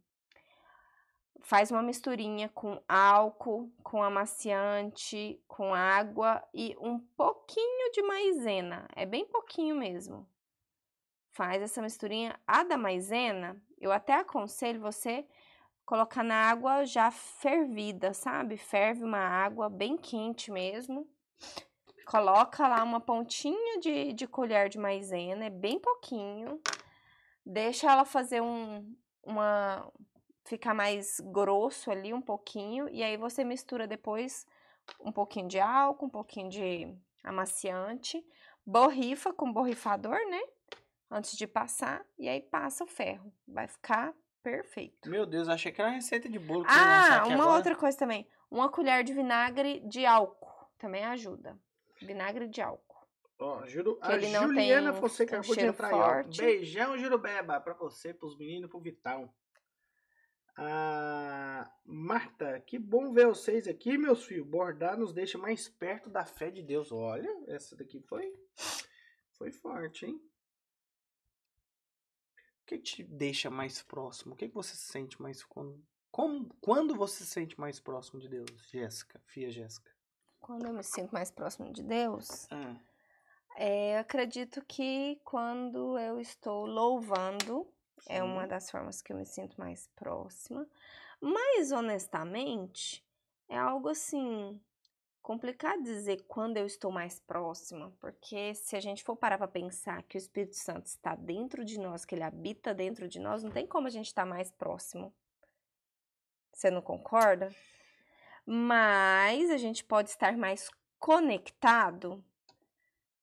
faz uma misturinha com álcool, com amaciante, com água e um pouquinho de maisena. É bem pouquinho mesmo. Faz essa misturinha. A da maisena, eu até aconselho você colocar na água já fervida, sabe? Ferve uma água bem quente mesmo. Coloca lá uma pontinha de, de colher de maisena, é bem pouquinho. Deixa ela fazer um, uma, ficar mais grosso ali um pouquinho e aí você mistura depois um pouquinho de álcool, um pouquinho de amaciante, borrifa com borrifador, né? Antes de passar e aí passa o ferro. Vai ficar perfeito. Meu Deus, achei que era receita de bolo. ah, uma agora. outra coisa também. Uma colher de vinagre de álcool também ajuda. Vinagre de álcool. Ó, juro, que a Juliana Fonseca um acabou de entrar forte. aí. Ó. Beijão, Beba, pra você, pros meninos, pro Vital. Ah, Marta, que bom ver vocês aqui, meus filhos. Bordar nos deixa mais perto da fé de Deus. Olha, essa daqui foi, foi forte, hein? O que te deixa mais próximo? O que você se sente mais quando, como, quando você se sente mais próximo de Deus, Jéssica, filha Jéssica? quando eu me sinto mais próximo de Deus, ah. é, acredito que quando eu estou louvando, é Sim. é uma das formas que eu me sinto mais próxima. Mas, honestamente, é algo assim. Complicado dizer quando eu estou mais próxima, porque se a gente for parar para pensar que o Espírito Santo está dentro de nós, que ele habita dentro de nós, não tem como a gente estar tá mais próximo. Você não concorda? mas a gente pode estar mais conectado,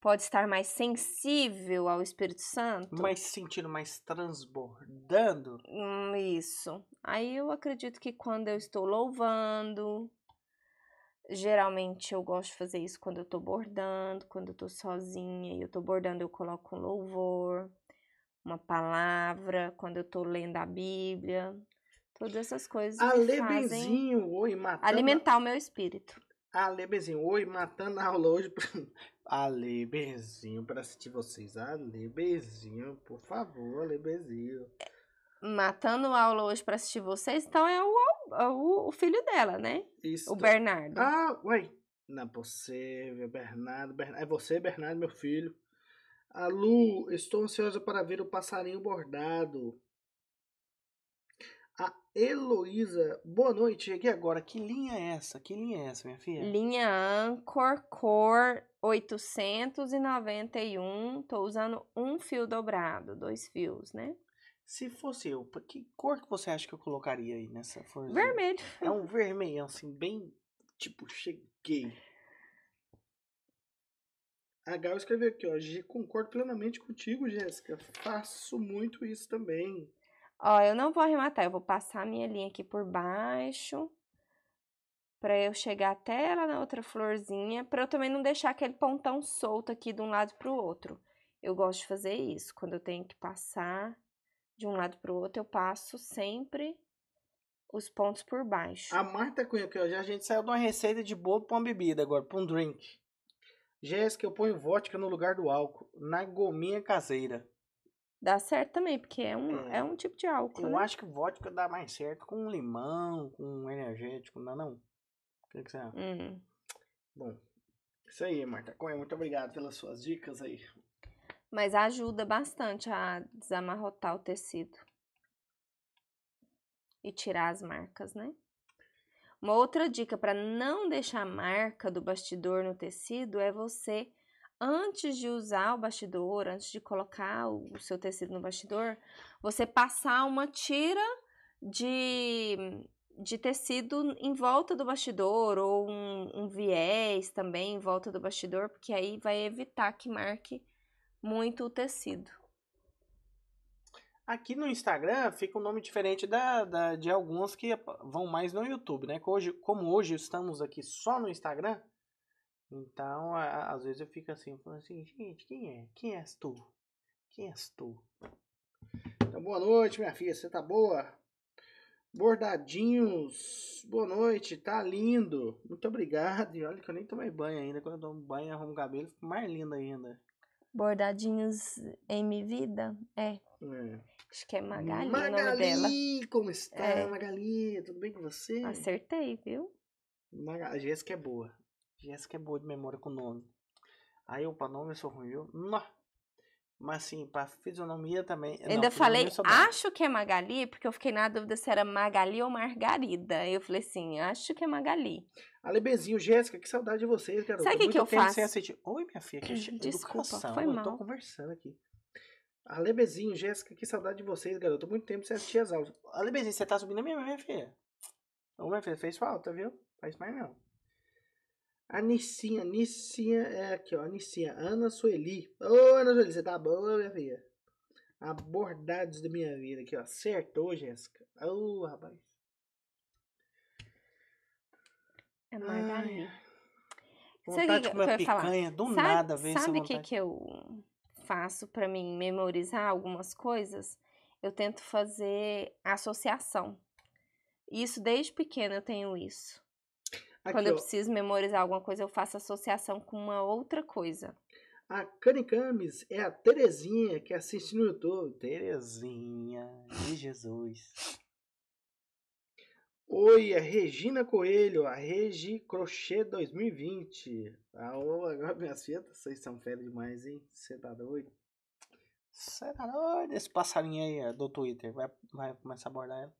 pode estar mais sensível ao Espírito Santo. Mais sentindo, mais transbordando. Hum, isso. Aí eu acredito que quando eu estou louvando, geralmente eu gosto de fazer isso quando eu estou bordando, quando eu estou sozinha e eu estou bordando, eu coloco um louvor, uma palavra, quando eu estou lendo a Bíblia, Todas essas coisas. Alebezinho, oi, matando. Alimentar o meu espírito. Alebezinho, oi, matando a aula hoje. Alebezinho, <laughs> para assistir vocês. Alebezinho, por favor, Alebezinho. Matando a aula hoje para assistir vocês, então é o, é o, o filho dela, né? Isso. O Bernardo. Ah, ué. Não, você, Bernardo, Bernardo. É você, Bernardo, meu filho. A Lu, estou ansiosa para ver o passarinho bordado a Heloísa. Boa noite, cheguei agora. Que linha é essa? Que linha é essa, minha filha? Linha Anchor Core 891. Tô usando um fio dobrado, dois fios, né? Se fosse eu, que cor que você acha que eu colocaria aí nessa força? Vermelho. <laughs> É um vermelhão, assim, bem. Tipo, cheguei. A Gal escreveu aqui, ó. Concordo plenamente contigo, Jéssica. Faço muito isso também. Ó, eu não vou arrematar, eu vou passar a minha linha aqui por baixo, pra eu chegar até ela na outra florzinha, pra eu também não deixar aquele pontão solto aqui de um lado pro outro. Eu gosto de fazer isso, quando eu tenho que passar de um lado pro outro, eu passo sempre os pontos por baixo. A Marta Cunha, que a gente saiu de uma receita de bolo pra uma bebida agora, pra um drink. Jéssica, eu ponho vodka no lugar do álcool, na gominha caseira. Dá certo também, porque é um, é, é um tipo de álcool. Eu né? acho que vodka dá mais certo com limão, com energético, não é não? O que, que você acha? Uhum. Bom, isso aí, Marta Cunha. Muito obrigado pelas suas dicas aí. Mas ajuda bastante a desamarrotar o tecido e tirar as marcas, né? Uma outra dica para não deixar marca do bastidor no tecido é você antes de usar o bastidor, antes de colocar o seu tecido no bastidor, você passar uma tira de, de tecido em volta do bastidor ou um, um viés também em volta do bastidor, porque aí vai evitar que marque muito o tecido. Aqui no Instagram fica um nome diferente da, da, de alguns que vão mais no YouTube, né? Hoje, como hoje estamos aqui só no Instagram, então, a, às vezes eu fico assim, falando assim, gente, quem é? Quem és tu? Quem és tu? Então, boa noite, minha filha, você tá boa? Bordadinhos, boa noite, tá lindo. Muito obrigado. E olha que eu nem tomei banho ainda. Quando eu tomo banho, arrumo o cabelo, fico mais lindo ainda. Bordadinhos em minha Vida? É. é. Acho que é Magali, Magali como está, é. Magali? Tudo bem com você? Acertei, viu? Magali, Jéssica é boa. Jéssica é boa de memória com nome. Aí eu, pra nome eu sou ruim, viu? Não. Mas assim, pra fisionomia também. Ainda não, falei, acho que é Magali, porque eu fiquei na dúvida se era Magali ou Margarida. Eu falei assim, acho que é Magali. Alebezinho, Jéssica, que saudade de vocês, garoto. Sabe o que, que eu faço? Sem assistir. Oi, minha filha, que <clears throat> Desculpa, educação. foi mal. Eu tô conversando aqui. Alebezinho, Jéssica, que saudade de vocês, garoto. Muito tempo sem assistir as aulas. Alebezinho, você tá subindo a minha, minha filha? Ô, minha filha, fez falta, viu? Faz mais não. A Nicinha, Nicinha, é aqui, ó, Nicinha, Ana Sueli. Ô, Ana Sueli, você tá boa, minha filha? Abordados da minha vida aqui, ó. Acertou, Jéssica. Ô, oh, rapaz. É margarina. Vontade de comer picanha, falar? do sabe, nada. Vem sabe o que que eu faço para mim memorizar algumas coisas? Eu tento fazer associação. Isso desde pequena eu tenho isso. Aqui, Quando eu ó. preciso memorizar alguma coisa, eu faço associação com uma outra coisa. A Canicames é a Terezinha que assiste no YouTube. Terezinha de Jesus. Oi, a é Regina Coelho, a Regi Crochê 2020. Ah, agora minhas fitas, vocês são férias demais, hein? Você tá doido? Você tá doido? Esse passarinho aí é do Twitter, vai, vai começar a abordar ela?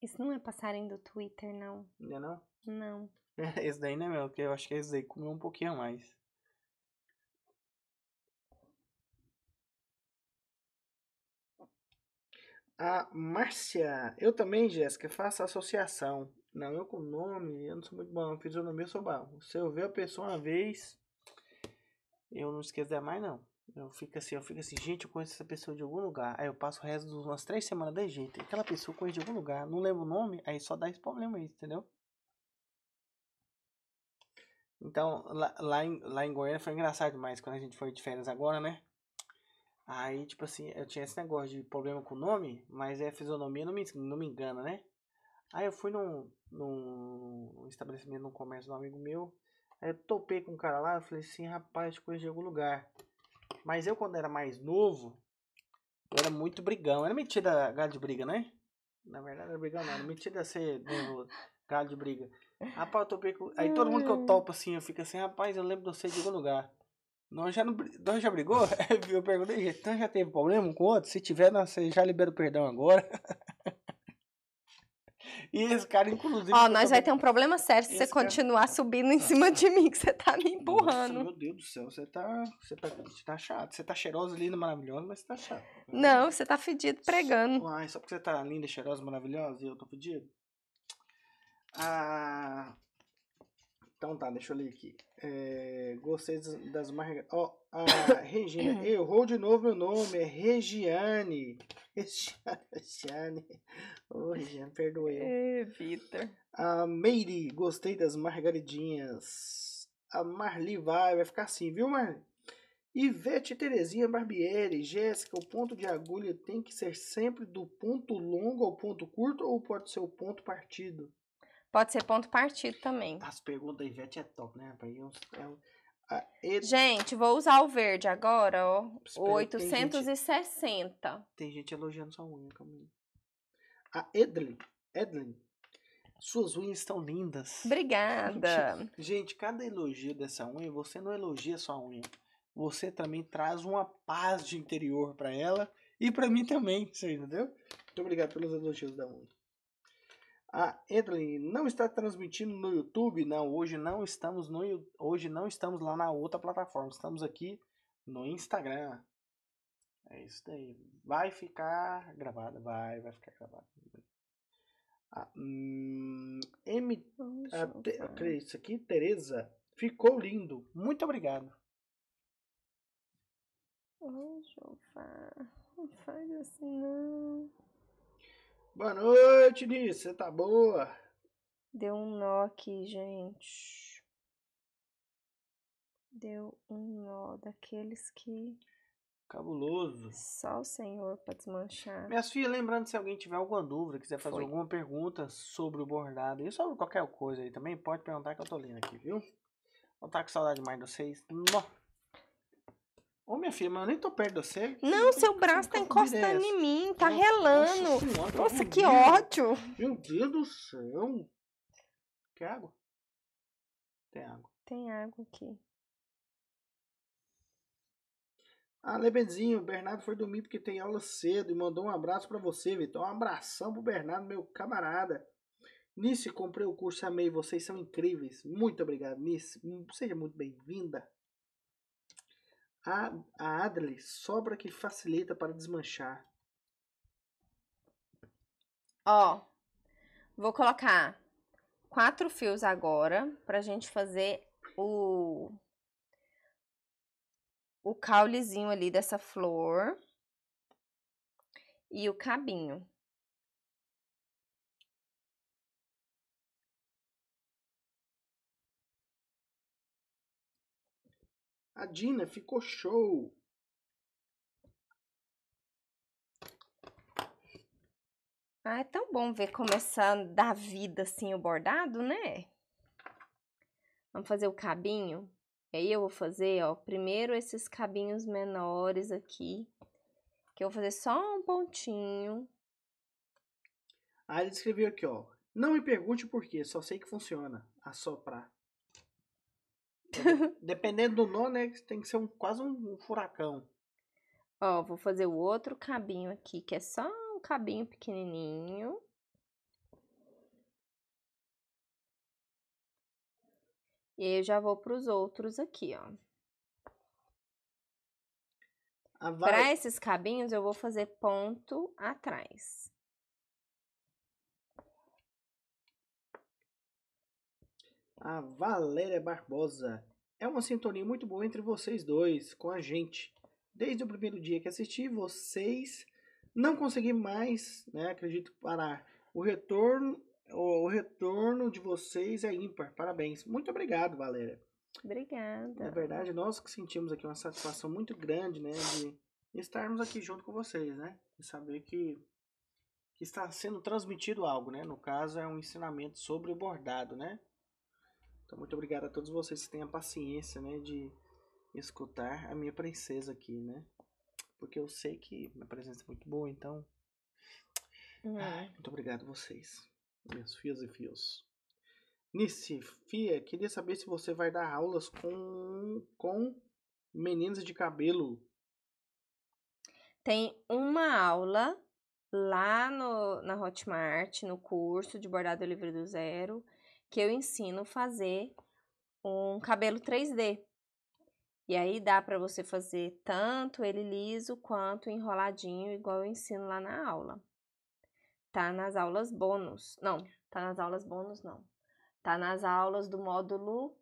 Isso não é passarinho do Twitter, não. Não é não? Não. <laughs> Esse daí não é meu, porque eu acho que esse daí comeu um pouquinho a mais. A Márcia, eu também, Jéssica, faço associação. Não, eu com nome, eu não sou muito bom, fisionomia eu sou bom. Se eu ver a pessoa uma vez, eu não esqueço mais, não. Eu fico assim, eu fico assim, gente, eu conheço essa pessoa de algum lugar. Aí eu passo o resto das umas três semanas da gente. Aquela pessoa conhece de algum lugar, não lembro o nome, aí só dá esse problema aí, entendeu? Então, lá, lá, em, lá em Goiânia foi engraçado demais quando a gente foi de férias agora, né? Aí, tipo assim, eu tinha esse negócio de problema com o nome, mas é fisionomia, não me, não me engana, né? Aí eu fui num, num estabelecimento, num comércio de um amigo meu. Aí eu topei com um cara lá, eu falei assim, rapaz, te conheço de algum lugar. Mas eu, quando era mais novo, eu era muito brigão. era metida a galho de briga, né? Na verdade, era brigão não. Era metida a ser nervoso. Galho de briga. Rapaz, eu topei com... Aí todo mundo que eu topo assim, eu fico assim, rapaz, eu lembro de você de algum lugar. Nós já, não, nós já brigou? <laughs> Eu perguntei, então já teve problema com o outro? Se tiver, não, você já libera o perdão agora. <laughs> E esse cara, inclusive. Ó, nós vai ter um problema sério se esse você cara... continuar subindo em cima de mim, que você tá me empurrando. Nossa, meu Deus do céu, você tá. Você tá, você tá chato. Você tá cheirosa, linda, maravilhosa, mas você tá chato. Né? Não, você tá fedido pregando. Uai, só porque você tá linda, cheirosa, maravilhosa e eu tô fedido? Ah, então tá, deixa eu ler aqui. É, gostei das marcas. Ó, oh, a <coughs> Regina. Errou de novo meu nome, é Regiane. <laughs> Regiane. Ô, oh, Regiane, perdoe. É, Vitor. A Meire, gostei das margaridinhas. A Marli vai, vai ficar assim, viu, Marli? Ivete Terezinha Barbieri, Jéssica, o ponto de agulha tem que ser sempre do ponto longo ao ponto curto ou pode ser o ponto partido? Pode ser ponto partido também. As perguntas da Ivete é top, né, rapaz? Eu, eu, é a, Gente, vou usar o verde agora, ó. Espero, 860. Tem gente, tem gente elogiando sua unha, Camila. A Edlin, Edlin, suas unhas estão lindas. Obrigada. Gente, gente, cada elogio dessa unha, você não elogia sua unha. Você também traz uma paz de interior para ela e para mim também, você entendeu? Muito obrigado pelos elogios da unha. A Edlin não está transmitindo no YouTube, não. Hoje não estamos no hoje não estamos lá na outra plataforma. Estamos aqui no Instagram. É isso daí. Vai ficar gravada, vai, vai ficar gravada. Ah, hum, M, a, te, isso aqui, Tereza, ficou lindo. Muito obrigado. eu ver. não faz assim não. Boa noite, Nice. Você tá boa? Deu um nó aqui, gente. Deu um nó daqueles que. Cabuloso. Só o senhor pra desmanchar. Minhas filhas, lembrando, se alguém tiver alguma dúvida, quiser fazer Foi. alguma pergunta sobre o bordado e sobre qualquer coisa aí também, pode perguntar que eu tô lendo aqui, viu? Eu tá com saudade mais de vocês. Nó. Ô, minha filha, mas eu nem tô perto de você. Não, eu seu braço tá encostando em mim, tá Nossa, relando. Nossa, senhora, tá Nossa que Deus, ódio. Meu Deus do céu. Quer água? Tem água. Tem água aqui. Ah, Lebenzinho, o Bernardo foi dormir porque tem aula cedo e mandou um abraço para você, Vitor. Um abração pro Bernardo, meu camarada. Nisse, comprei o curso, amei. Vocês são incríveis. Muito obrigado, Nisse. Seja muito bem-vinda. A, a Adley sobra que facilita para desmanchar. Ó, vou colocar quatro fios agora pra gente fazer o, o caulezinho ali dessa flor e o cabinho. A Dina ficou show! Ah, é tão bom ver a dar vida assim o bordado, né? Vamos fazer o cabinho. E aí eu vou fazer, ó, primeiro esses cabinhos menores aqui. Que eu vou fazer só um pontinho. Aí ah, ele escreveu aqui, ó. Não me pergunte por quê, só sei que funciona. Assoprar. Ah, <laughs> Dependendo do nó, né? Tem que ser um, quase um, um furacão. Ó, vou fazer o outro cabinho aqui, que é só um cabinho pequenininho. E aí eu já vou para os outros aqui, ó. Ah, vai... Para esses cabinhos, eu vou fazer ponto atrás. a Valéria Barbosa. É uma sintonia muito boa entre vocês dois, com a gente. Desde o primeiro dia que assisti, vocês não consegui mais, né, acredito, parar. O retorno, o, o retorno de vocês é ímpar. Parabéns. Muito obrigado, Valéria. Obrigada. Na é verdade, nós que sentimos aqui uma satisfação muito grande, né, de estarmos aqui junto com vocês, né? E saber que, que está sendo transmitido algo, né? No caso, é um ensinamento sobre o bordado, né? Então, muito obrigado a todos vocês que têm a paciência, né, de escutar a minha princesa aqui, né? Porque eu sei que minha presença é muito boa, então. É. Ai, muito obrigado a vocês, meus fios e fios. Nice, Fia, queria saber se você vai dar aulas com, com meninas de cabelo. Tem uma aula lá no, na Hotmart, no curso de bordado livre do zero que eu ensino fazer um cabelo 3D. E aí dá para você fazer tanto ele liso quanto enroladinho, igual eu ensino lá na aula. Tá nas aulas bônus. Não, tá nas aulas bônus não. Tá nas aulas do módulo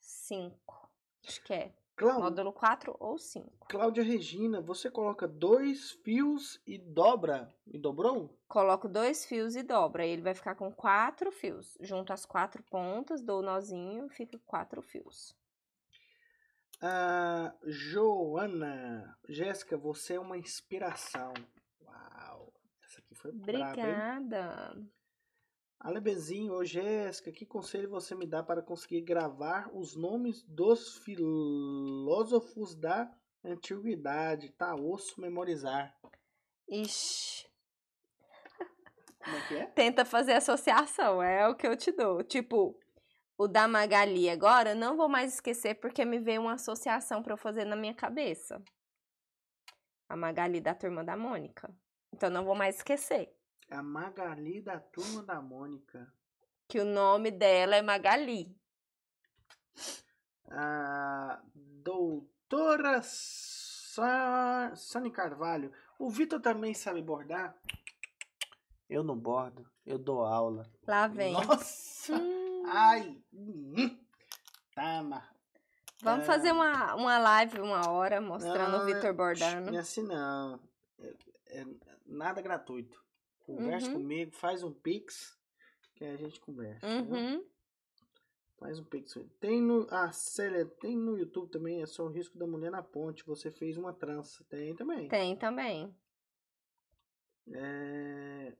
5. Acho que é. Cláudia, módulo 4 ou 5. Cláudia Regina, você coloca dois fios e dobra. E dobrou? Coloco dois fios e dobra. Ele vai ficar com quatro fios. Junto às quatro pontas, dou o nozinho, fica quatro fios. Ah, Joana, Jéssica, você é uma inspiração. Uau, essa aqui foi Obrigada. Brava, Alebezinho, ô Jéssica, que conselho você me dá para conseguir gravar os nomes dos filósofos da antiguidade? Tá osso memorizar. Ixi. Como é que é? Tenta fazer associação, é o que eu te dou. Tipo, o da Magali agora, não vou mais esquecer porque me veio uma associação para eu fazer na minha cabeça. A Magali da turma da Mônica. Então não vou mais esquecer. A Magali da Turma da Mônica. Que o nome dela é Magali. A doutora Sônia Carvalho. O Vitor também sabe bordar? Eu não bordo, eu dou aula. Lá vem. Nossa! Hum. Ai! Hum. Tama. Tá, Vamos é. fazer uma, uma live uma hora mostrando não, o Vitor é, bordando. Não é assim não. É, é nada gratuito. Conversa uhum. comigo, faz um pix, que a gente conversa. Uhum. faz um pix. Tem no, ah, Célia, tem no YouTube também, é só o risco da mulher na ponte. Você fez uma trança. Tem também. Tem também. É,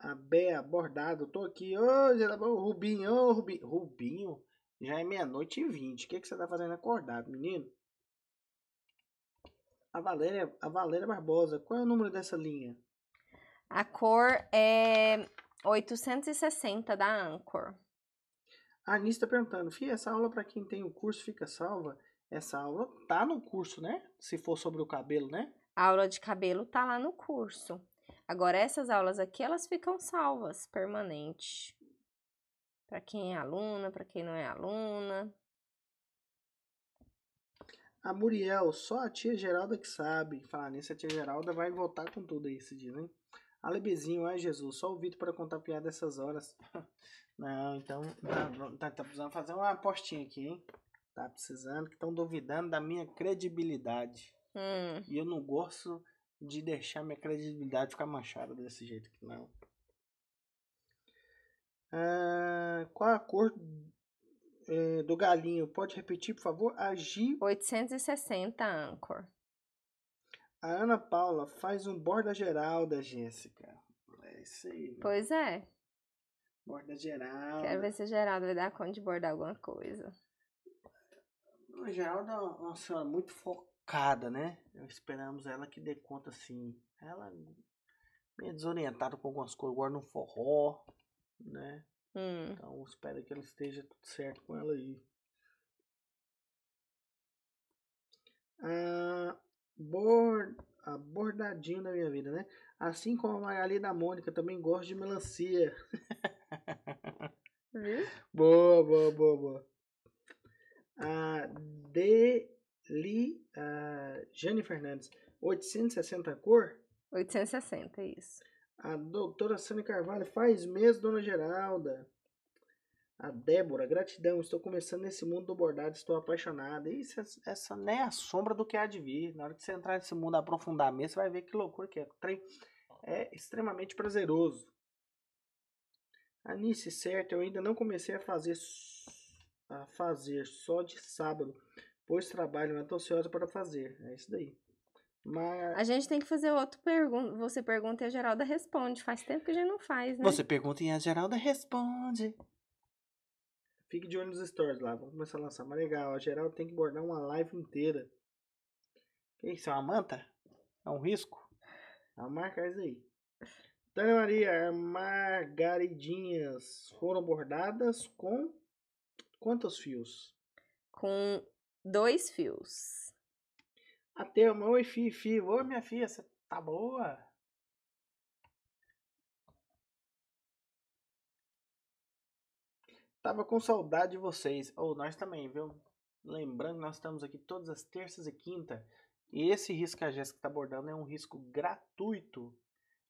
a Bea Bordado, tô aqui. Ô, já tá bom. Rubinho, ô, Rubinho. Rubinho, já é meia-noite e vinte. O que, é que você tá fazendo acordado, menino? A Valéria, a Valéria Barbosa, qual é o número dessa linha? A cor é 860 da Anchor. A Anis está perguntando, Fih, essa aula para quem tem o curso fica salva? Essa aula tá no curso, né? Se for sobre o cabelo, né? A aula de cabelo tá lá no curso. Agora, essas aulas aqui, elas ficam salvas, permanente. Para quem é aluna, para quem não é aluna. A Muriel, só a tia Geralda que sabe. Falar nisso, a tia Geralda vai voltar com tudo aí esse dia, hein? Né? Alibizinho, ai Jesus, só o Vitor para contar piada essas horas. <laughs> Não, então tá, tá, tá, precisando fazer uma apostinha aqui, hein? Tá precisando, que estão duvidando da minha credibilidade. Hum. E eu não gosto de deixar minha credibilidade ficar manchada desse jeito que não. Ah, qual a cor eh, do galinho? Pode repetir, por favor? Agir. 860 Anchor. A Ana Paula faz um borda geral da Jéssica. É isso aí. Pois é. Borda geral. Quero ver se o Geraldo vai dar conta de bordar alguma coisa. O Geraldo é uma senhora muito focada, né? Esperamos ela que dê conta assim. Ela é meio desorientada com algumas coisas, guarda um forró, né? Hum. Então espero que ela esteja tudo certo com ela aí. Ah, abordadinho na minha vida, né? Assim como a Magali da Mônica, também gosto de melancia. <laughs> Viu? Boa, boa, boa, boa. A Deli a Jane Fernandes, 860 cor? 860, isso. A doutora Sônia Carvalho, faz mesmo, dona Geralda. A Débora, gratidão, estou começando nesse mundo do bordado, estou apaixonada. Isso, essa nem é a sombra do que há de vir. Na hora que você entrar nesse mundo aprofundar mesmo, você vai ver que loucura que é. O trem é extremamente prazeroso. Anice, certo, eu ainda não comecei a fazer, a fazer só de sábado, pois trabalho, mas estou ansiosa para fazer. É isso daí. Mas... A gente tem que fazer outro pergunta. Você pergunta e a Geralda responde. Faz tempo que a gente não faz, né? Você pergunta e a Geralda responde. Fique de olho nos stories lá. Vamos começar a lançar. Mas legal, a geral tem que bordar uma live inteira. Que isso? É uma manta? É um risco? Vamos é marca isso aí. Tânia Maria, margaridinhas foram bordadas com quantos fios? Com dois fios. Até Thelma, oi, Fifi. Oi, minha filha, você tá boa? Tava com saudade de vocês. Ou oh, nós também, viu? Lembrando, nós estamos aqui todas as terças e quintas E esse risco que a Jéssica está abordando é um risco gratuito.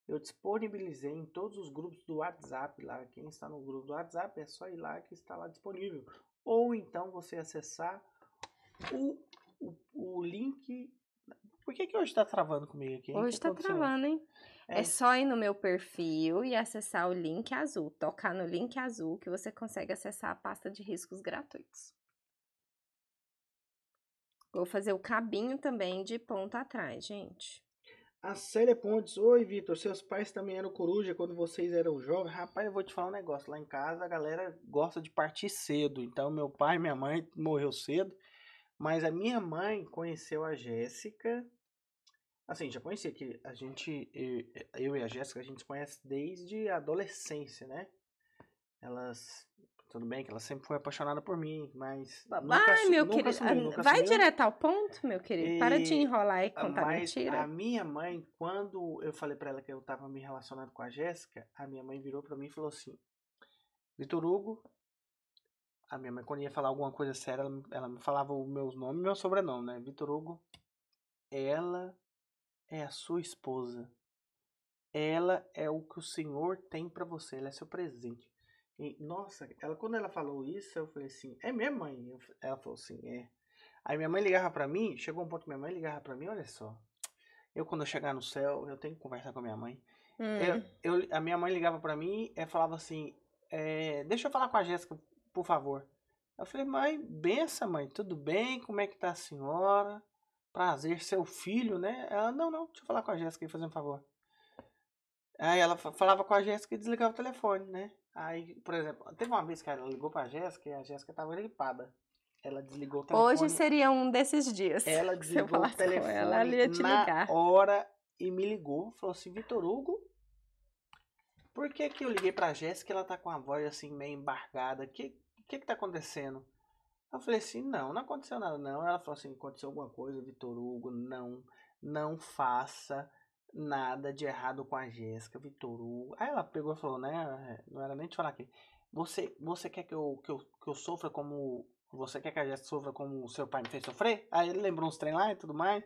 Eu disponibilizei em todos os grupos do WhatsApp lá. Quem está no grupo do WhatsApp é só ir lá que está lá disponível. Ou então você acessar o, o, o link por que, que hoje tá travando comigo aqui? Hoje está tá travando, hein? É. é. só ir no meu perfil e acessar o link azul. Tocar no link azul que você consegue acessar a pasta de riscos gratuitos. Vou fazer o cabinho também de ponta atrás, gente. A Célia Pontes, oi Vitor, seus pais também eram coruja quando vocês eram jovens? Rapaz, eu vou te falar um negócio, lá em casa a galera gosta de partir cedo, então meu pai e minha mãe morreu cedo, mas a minha mãe conheceu a Jéssica Assim, já conhecia que a gente, eu e a Jéssica, a gente se conhece desde a adolescência, né? Elas, tudo bem que ela sempre foi apaixonada por mim, mas Vai, nunca, meu nunca querido, assumiu, nunca vai assumiu. direto ao ponto, meu querido, para de enrolar e contar Mas mentira. a minha mãe, quando eu falei pra ela que eu tava me relacionando com a Jéssica, a minha mãe virou pra mim e falou assim: Vitor Hugo, a minha mãe, quando ia falar alguma coisa séria, ela, ela me falava o meu nome e meu sobrenome, né? Vitor Hugo, ela é a sua esposa. Ela é o que o Senhor tem para você, ela é seu presente. E, nossa, ela quando ela falou isso, eu falei assim: "É minha mãe". Eu, ela falou assim: "É". Aí minha mãe ligava para mim, chegou um ponto que minha mãe ligava para mim, olha só. Eu quando eu chegar no céu, eu tenho que conversar com a minha mãe. Hum. Eu, eu, a minha mãe ligava para mim e falava assim: é, Deixa eu falar com a Jéssica, por favor. Eu falei: Mãe, benção, mãe, tudo bem? Como é que tá a senhora? prazer, seu filho, né? Ela, não, não, deixa eu falar com a Jéssica aí, fazer um favor. Aí ela falava com a Jéssica e desligava o telefone, né? Aí, por exemplo, teve uma vez que ela ligou pra Jéssica e a Jéssica tava gripada. Ela desligou o telefone. Hoje seria um desses dias. <laughs> Ela desligou o telefone ela, ela ia te na ligar. hora e me ligou. Falou assim, Vitor Hugo, por que que eu liguei pra Jéssica ela tá com a voz assim meio embargada? O que, que que tá acontecendo? Eu falei assim, não, não aconteceu nada, não. Ela falou assim, aconteceu alguma coisa, Vitor Hugo, não, não faça nada de errado com a Jéssica, Vitor Hugo. Aí ela pegou e falou, né, não era nem te falar aqui. Você, você quer que eu, que, eu, que eu sofra como... Você quer que a Jéssica sofra como seu pai me fez sofrer? Aí ele lembrou uns trem lá e tudo mais.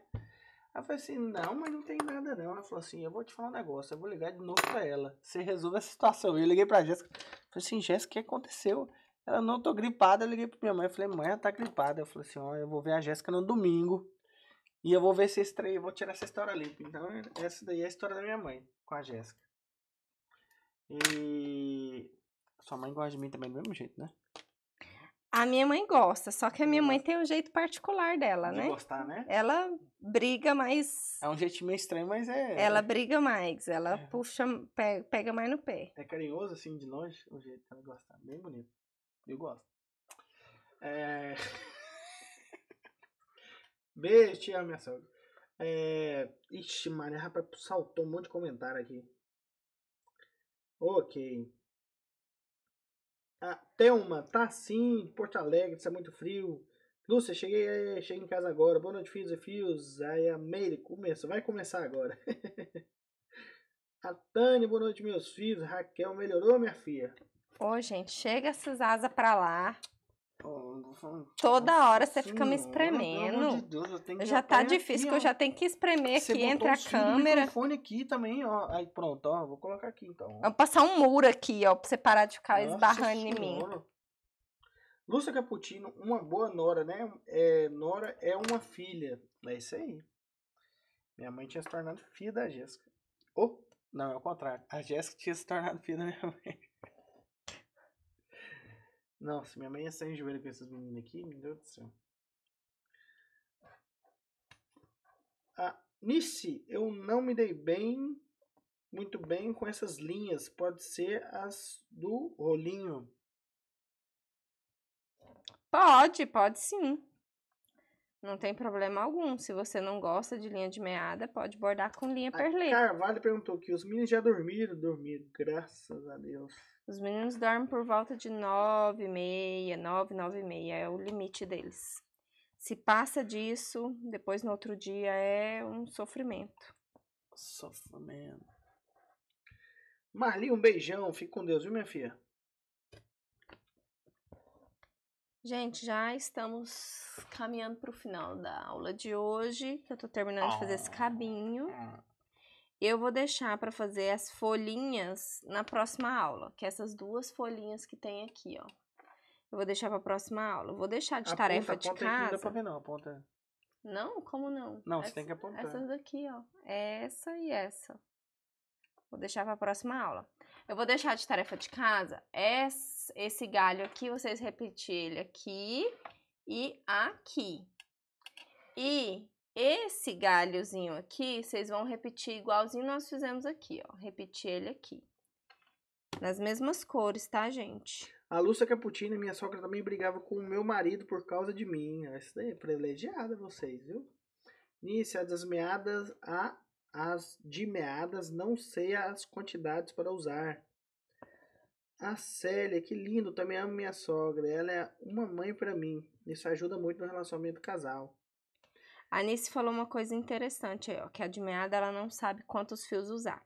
Ela falou assim, não, mas não tem nada não. Ela falou assim, eu vou te falar um negócio, eu vou ligar de novo pra ela. Você resolve a situação. E eu liguei pra Jéssica. Falei assim, Jéssica, o que aconteceu? Ela, não, tô gripada. Eu liguei pra minha mãe. Eu falei, mãe, ela tá gripada. Eu falei assim, ó, eu vou ver a Jéssica no domingo. E eu vou ver se esse trem, eu vou tirar essa história limpa. Então, essa daí é a história da minha mãe com a Jéssica. E sua mãe gosta de mim também do mesmo jeito, né? A minha mãe gosta, só que a minha mãe tem um jeito particular dela, de né? gostar, né? Ela briga mais. É um jeito meio estranho, mas é. Ela é. briga mais, ela é. puxa, pega mais no pé. É carinhoso, assim, de longe, o jeito que ela gosta. Bem bonito. Eu gosto. É... <laughs> Beijo, te amo, minha sogra. É... Ixi, Maria, rapaz, saltou um monte de comentário aqui. Ok. Ah, Thelma, tá sim, Porto Alegre, está é muito frio. Lúcia, cheguei, é, cheguei em casa agora. Boa noite, filhos e fios. Aí, América, começa, vai começar agora. <laughs> a Tânia, boa noite, meus filhos. Raquel, melhorou, minha filha? Ô, gente, chega essas asas pra lá. Toda hora você fica me espremendo. De Deus, já tá difícil, aqui, que eu já tenho que espremer você aqui entre a câmera. telefone aqui também, ó. Aí pronto, ó. Vou colocar aqui então. Vou passar um muro aqui, ó, pra você parar de ficar Nossa esbarrando senhora. em mim. Lúcia Caputino, uma boa Nora, né? É, Nora é uma filha. É isso aí. Minha mãe tinha se tornado filha da Jéssica. Oh, não, é o contrário. A Jéssica tinha se tornado filha da minha mãe. Nossa, minha mãe é sem joelho com essas meninas aqui, meu Deus do céu. a ah, Nishi, eu não me dei bem, muito bem com essas linhas. Pode ser as do rolinho. Pode, pode sim. Não tem problema algum. Se você não gosta de linha de meada, pode bordar com linha a ah, perleta. Carvalho perguntou que os meninos já dormiram. Dormiram, graças a Deus. Os meninos dormem por volta de nove e meia, nove, nove e meia, é o limite deles. Se passa disso, depois no outro dia é um sofrimento. Sofrimento. Marli, um beijão. Fique com Deus, viu, minha filha? Gente, já estamos caminhando para o final da aula de hoje, eu estou terminando de fazer esse ah. cabinho. Ah. Eu vou deixar para fazer as folhinhas na próxima aula, que é essas duas folhinhas que tem aqui, ó. Eu vou deixar para a próxima aula. vou deixar de aponta, tarefa de casa. Não dá ver não, aponta. Não, como não? Não, essa, você tem que apontar. Essas daqui, ó. Essa e essa. Vou deixar para a próxima aula. Eu vou deixar de tarefa de casa esse, esse galho aqui, vocês repetirem ele aqui e aqui. E esse galhozinho aqui, vocês vão repetir igualzinho nós fizemos aqui, ó. Repetir ele aqui. Nas mesmas cores, tá, gente? A Lúcia Caputina, minha sogra, também brigava com o meu marido por causa de mim. Essa daí é privilegiada vocês, viu? Nícia, as meadas, a, as de meadas, não sei as quantidades para usar. A Célia, que lindo, também amo minha sogra. Ela é uma mãe para mim. Isso ajuda muito no relacionamento casal. A Nice falou uma coisa interessante aí, ó, que a de meada ela não sabe quantos fios usar.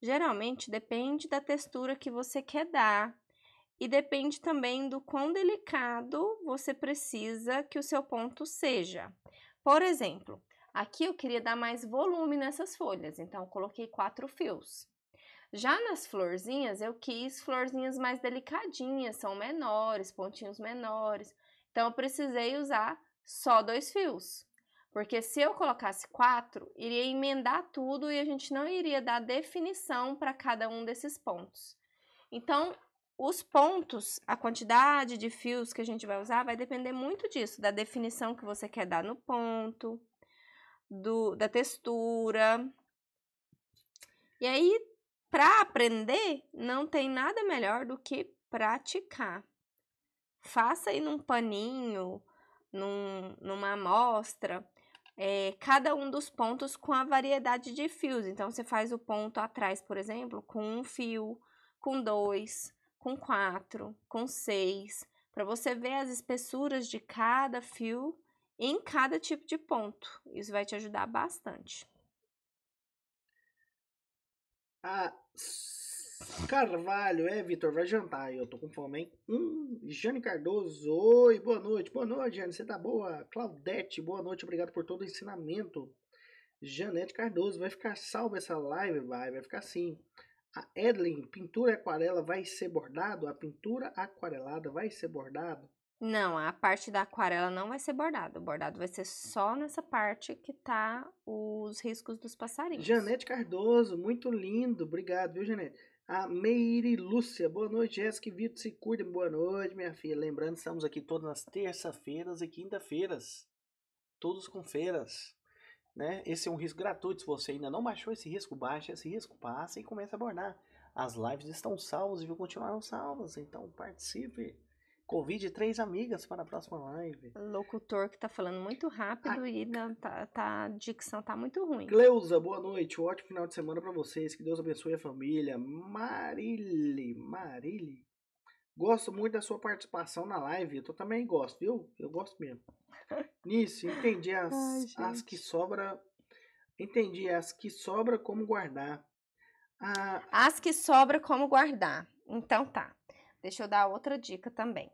Geralmente depende da textura que você quer dar e depende também do quão delicado você precisa que o seu ponto seja. Por exemplo, aqui eu queria dar mais volume nessas folhas, então coloquei quatro fios. Já nas florzinhas, eu quis florzinhas mais delicadinhas, são menores, pontinhos menores. Então, eu precisei usar só dois fios. Porque se eu colocasse quatro, iria emendar tudo e a gente não iria dar definição para cada um desses pontos. Então, os pontos, a quantidade de fios que a gente vai usar vai depender muito disso, da definição que você quer dar no ponto, do, da textura. E aí, para aprender, não tem nada melhor do que praticar. Faça aí num paninho, num, numa amostra, é, cada um dos pontos com a variedade de fios. Então, você faz o ponto atrás, por exemplo, com um fio, com dois, com quatro, com seis, para você ver as espessuras de cada fio em cada tipo de ponto. Isso vai te ajudar bastante. Ah, Carvalho, é, Vitor, vai jantar. Eu tô com fome, hein? Hum, Jane Cardoso, oi, boa noite. Boa noite, Jane, você tá boa? Claudete, boa noite, obrigado por todo o ensinamento. Janete Cardoso, vai ficar salva essa live? Vai, vai ficar sim. A Edlin, pintura e aquarela vai ser bordado? A pintura aquarelada vai ser bordado? Não, a parte da aquarela não vai ser bordado. O bordado vai ser só nessa parte que tá os riscos dos passarinhos. Janete Cardoso, muito lindo. Obrigado, viu, Janete? A Meire Lúcia, boa noite, Jéssica Vitor, se cuidem, boa noite, minha filha. Lembrando, estamos aqui todas as terças-feiras e quinta-feiras, todos com feiras, né? Esse é um risco gratuito, se você ainda não baixou esse risco, baixa esse risco, passa e começa a abordar. As lives estão salvas e vão continuar salvas, então participe. Convide três amigas para a próxima live. Locutor que tá falando muito rápido ah. e não, tá, tá, a dicção tá muito ruim. Cleusa, boa noite. Um ótimo final de semana para vocês. Que Deus abençoe a família. Marile, Marile. Gosto muito da sua participação na live. Eu também gosto, viu? Eu gosto mesmo. <laughs> Nisso, entendi as, Ai, as que sobra. Entendi as que sobra como guardar. as que sobra como guardar. Então tá. Deixa eu dar outra dica também.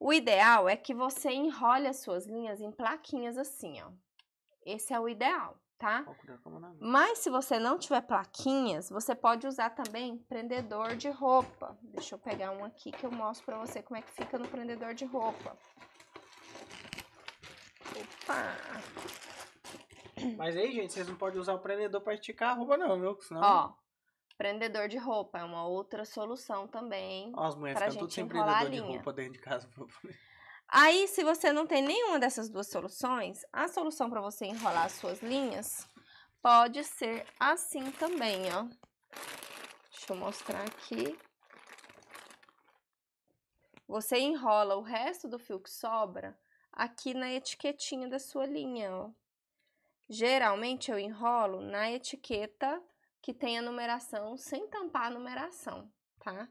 O ideal é que você enrole as suas linhas em plaquinhas assim, ó. Esse é o ideal, tá? Mas se você não tiver plaquinhas, você pode usar também prendedor de roupa. Deixa eu pegar um aqui que eu mostro pra você como é que fica no prendedor de roupa. Opa! Mas aí, gente, vocês não podem usar o prendedor pra esticar a roupa não, viu? Senão... Ó, Prendedor de roupa é uma outra solução também. Ó, as mulheres ficam tudo sem prendedor de roupa dentro de casa. Aí, se você não tem nenhuma dessas duas soluções, a solução para você enrolar as suas linhas pode ser assim também, ó. Deixa eu mostrar aqui. Você enrola o resto do fio que sobra aqui na etiquetinha da sua linha, ó. Geralmente eu enrolo na etiqueta que tenha numeração sem tampar a numeração, tá?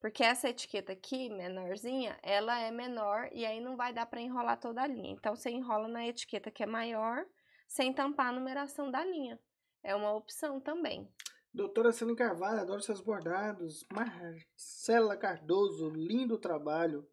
Porque essa etiqueta aqui, menorzinha, ela é menor e aí não vai dar para enrolar toda a linha. Então, você enrola na etiqueta que é maior, sem tampar a numeração da linha. É uma opção também. Doutora Sandra Carvalho, adoro seus bordados. Marcela Cardoso, lindo trabalho.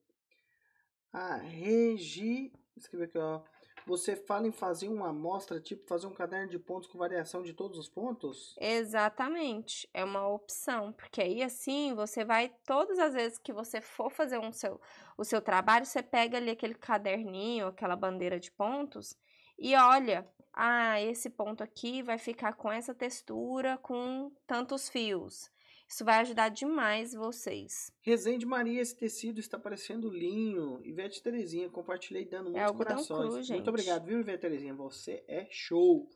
A Regi, escrever aqui, ó. Você fala em fazer uma amostra, tipo fazer um caderno de pontos com variação de todos os pontos? Exatamente, é uma opção, porque aí assim você vai todas as vezes que você for fazer um seu, o seu trabalho, você pega ali aquele caderninho, aquela bandeira de pontos e olha, ah, esse ponto aqui vai ficar com essa textura, com tantos fios. Isso vai ajudar demais vocês. Resende Maria, esse tecido está parecendo linho. Ivete Terezinha, compartilhei dando é muitos é corações. Cru, gente. Muito obrigado, viu, Ivete Terezinha? Você é show.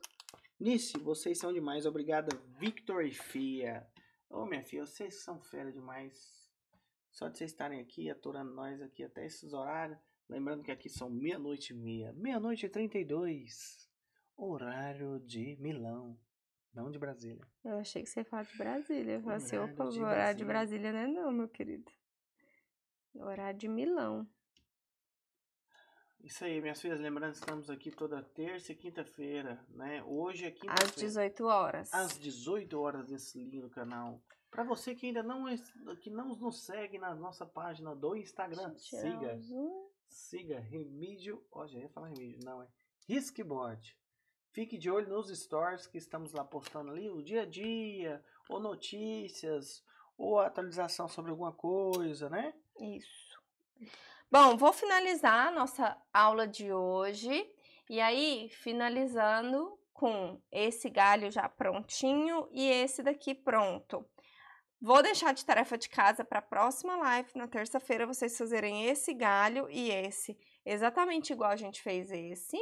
Nice, vocês são demais. Obrigada, Victor e Fia. Ô, minha filha, vocês são fera demais. Só de vocês estarem aqui, aturando nós aqui até esses horários. Lembrando que aqui são meia-noite e meia. Meia-noite e trinta e dois. Horário de Milão. Não de Brasília. Eu achei que você ia falar de Brasília. Eu falei assim, é opa, orar de Brasília, não é não, meu querido. É horário orar de Milão. Isso aí, minhas filhas, lembrando que estamos aqui toda terça e quinta-feira, né? Hoje é quinta-feira. Às 18 horas. Às 18 horas nesse lindo canal. Para você que ainda não, é, que não nos segue na nossa página do Instagram, siga. siga Remídio. Ó, oh, já ia falar Remídio, não, é Riskbot. Fique de olho nos stories que estamos lá postando ali o dia a dia, ou notícias, ou atualização sobre alguma coisa, né? Isso. Bom, vou finalizar a nossa aula de hoje. E aí, finalizando com esse galho já prontinho e esse daqui pronto. Vou deixar de tarefa de casa para a próxima live, na terça-feira, vocês fazerem esse galho e esse, exatamente igual a gente fez esse.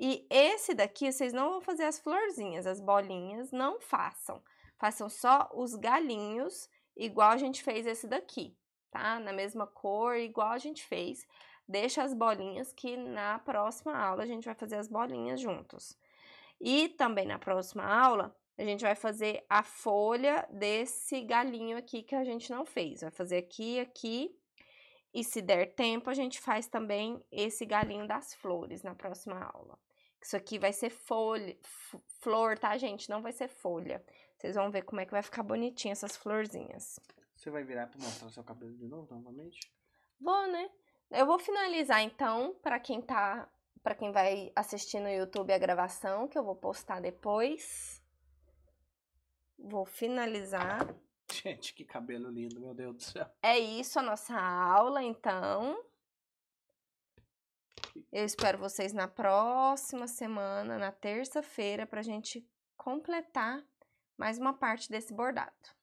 E esse daqui, vocês não vão fazer as florzinhas, as bolinhas, não façam. Façam só os galinhos, igual a gente fez esse daqui, tá? Na mesma cor, igual a gente fez. Deixa as bolinhas, que na próxima aula a gente vai fazer as bolinhas juntos. E também na próxima aula, a gente vai fazer a folha desse galinho aqui que a gente não fez. Vai fazer aqui, aqui e se der tempo, a gente faz também esse galinho das flores na próxima aula. Isso aqui vai ser folha, flor, tá, gente? Não vai ser folha. Vocês vão ver como é que vai ficar bonitinho essas florzinhas. Você vai virar para mostrar o seu cabelo de novo, novamente? Vou, né? Eu vou finalizar então para quem tá, para quem vai assistir no YouTube a gravação que eu vou postar depois. Vou finalizar. Gente, que cabelo lindo, meu Deus do céu. É isso a nossa aula, então. Eu espero vocês na próxima semana, na terça-feira, para a gente completar mais uma parte desse bordado.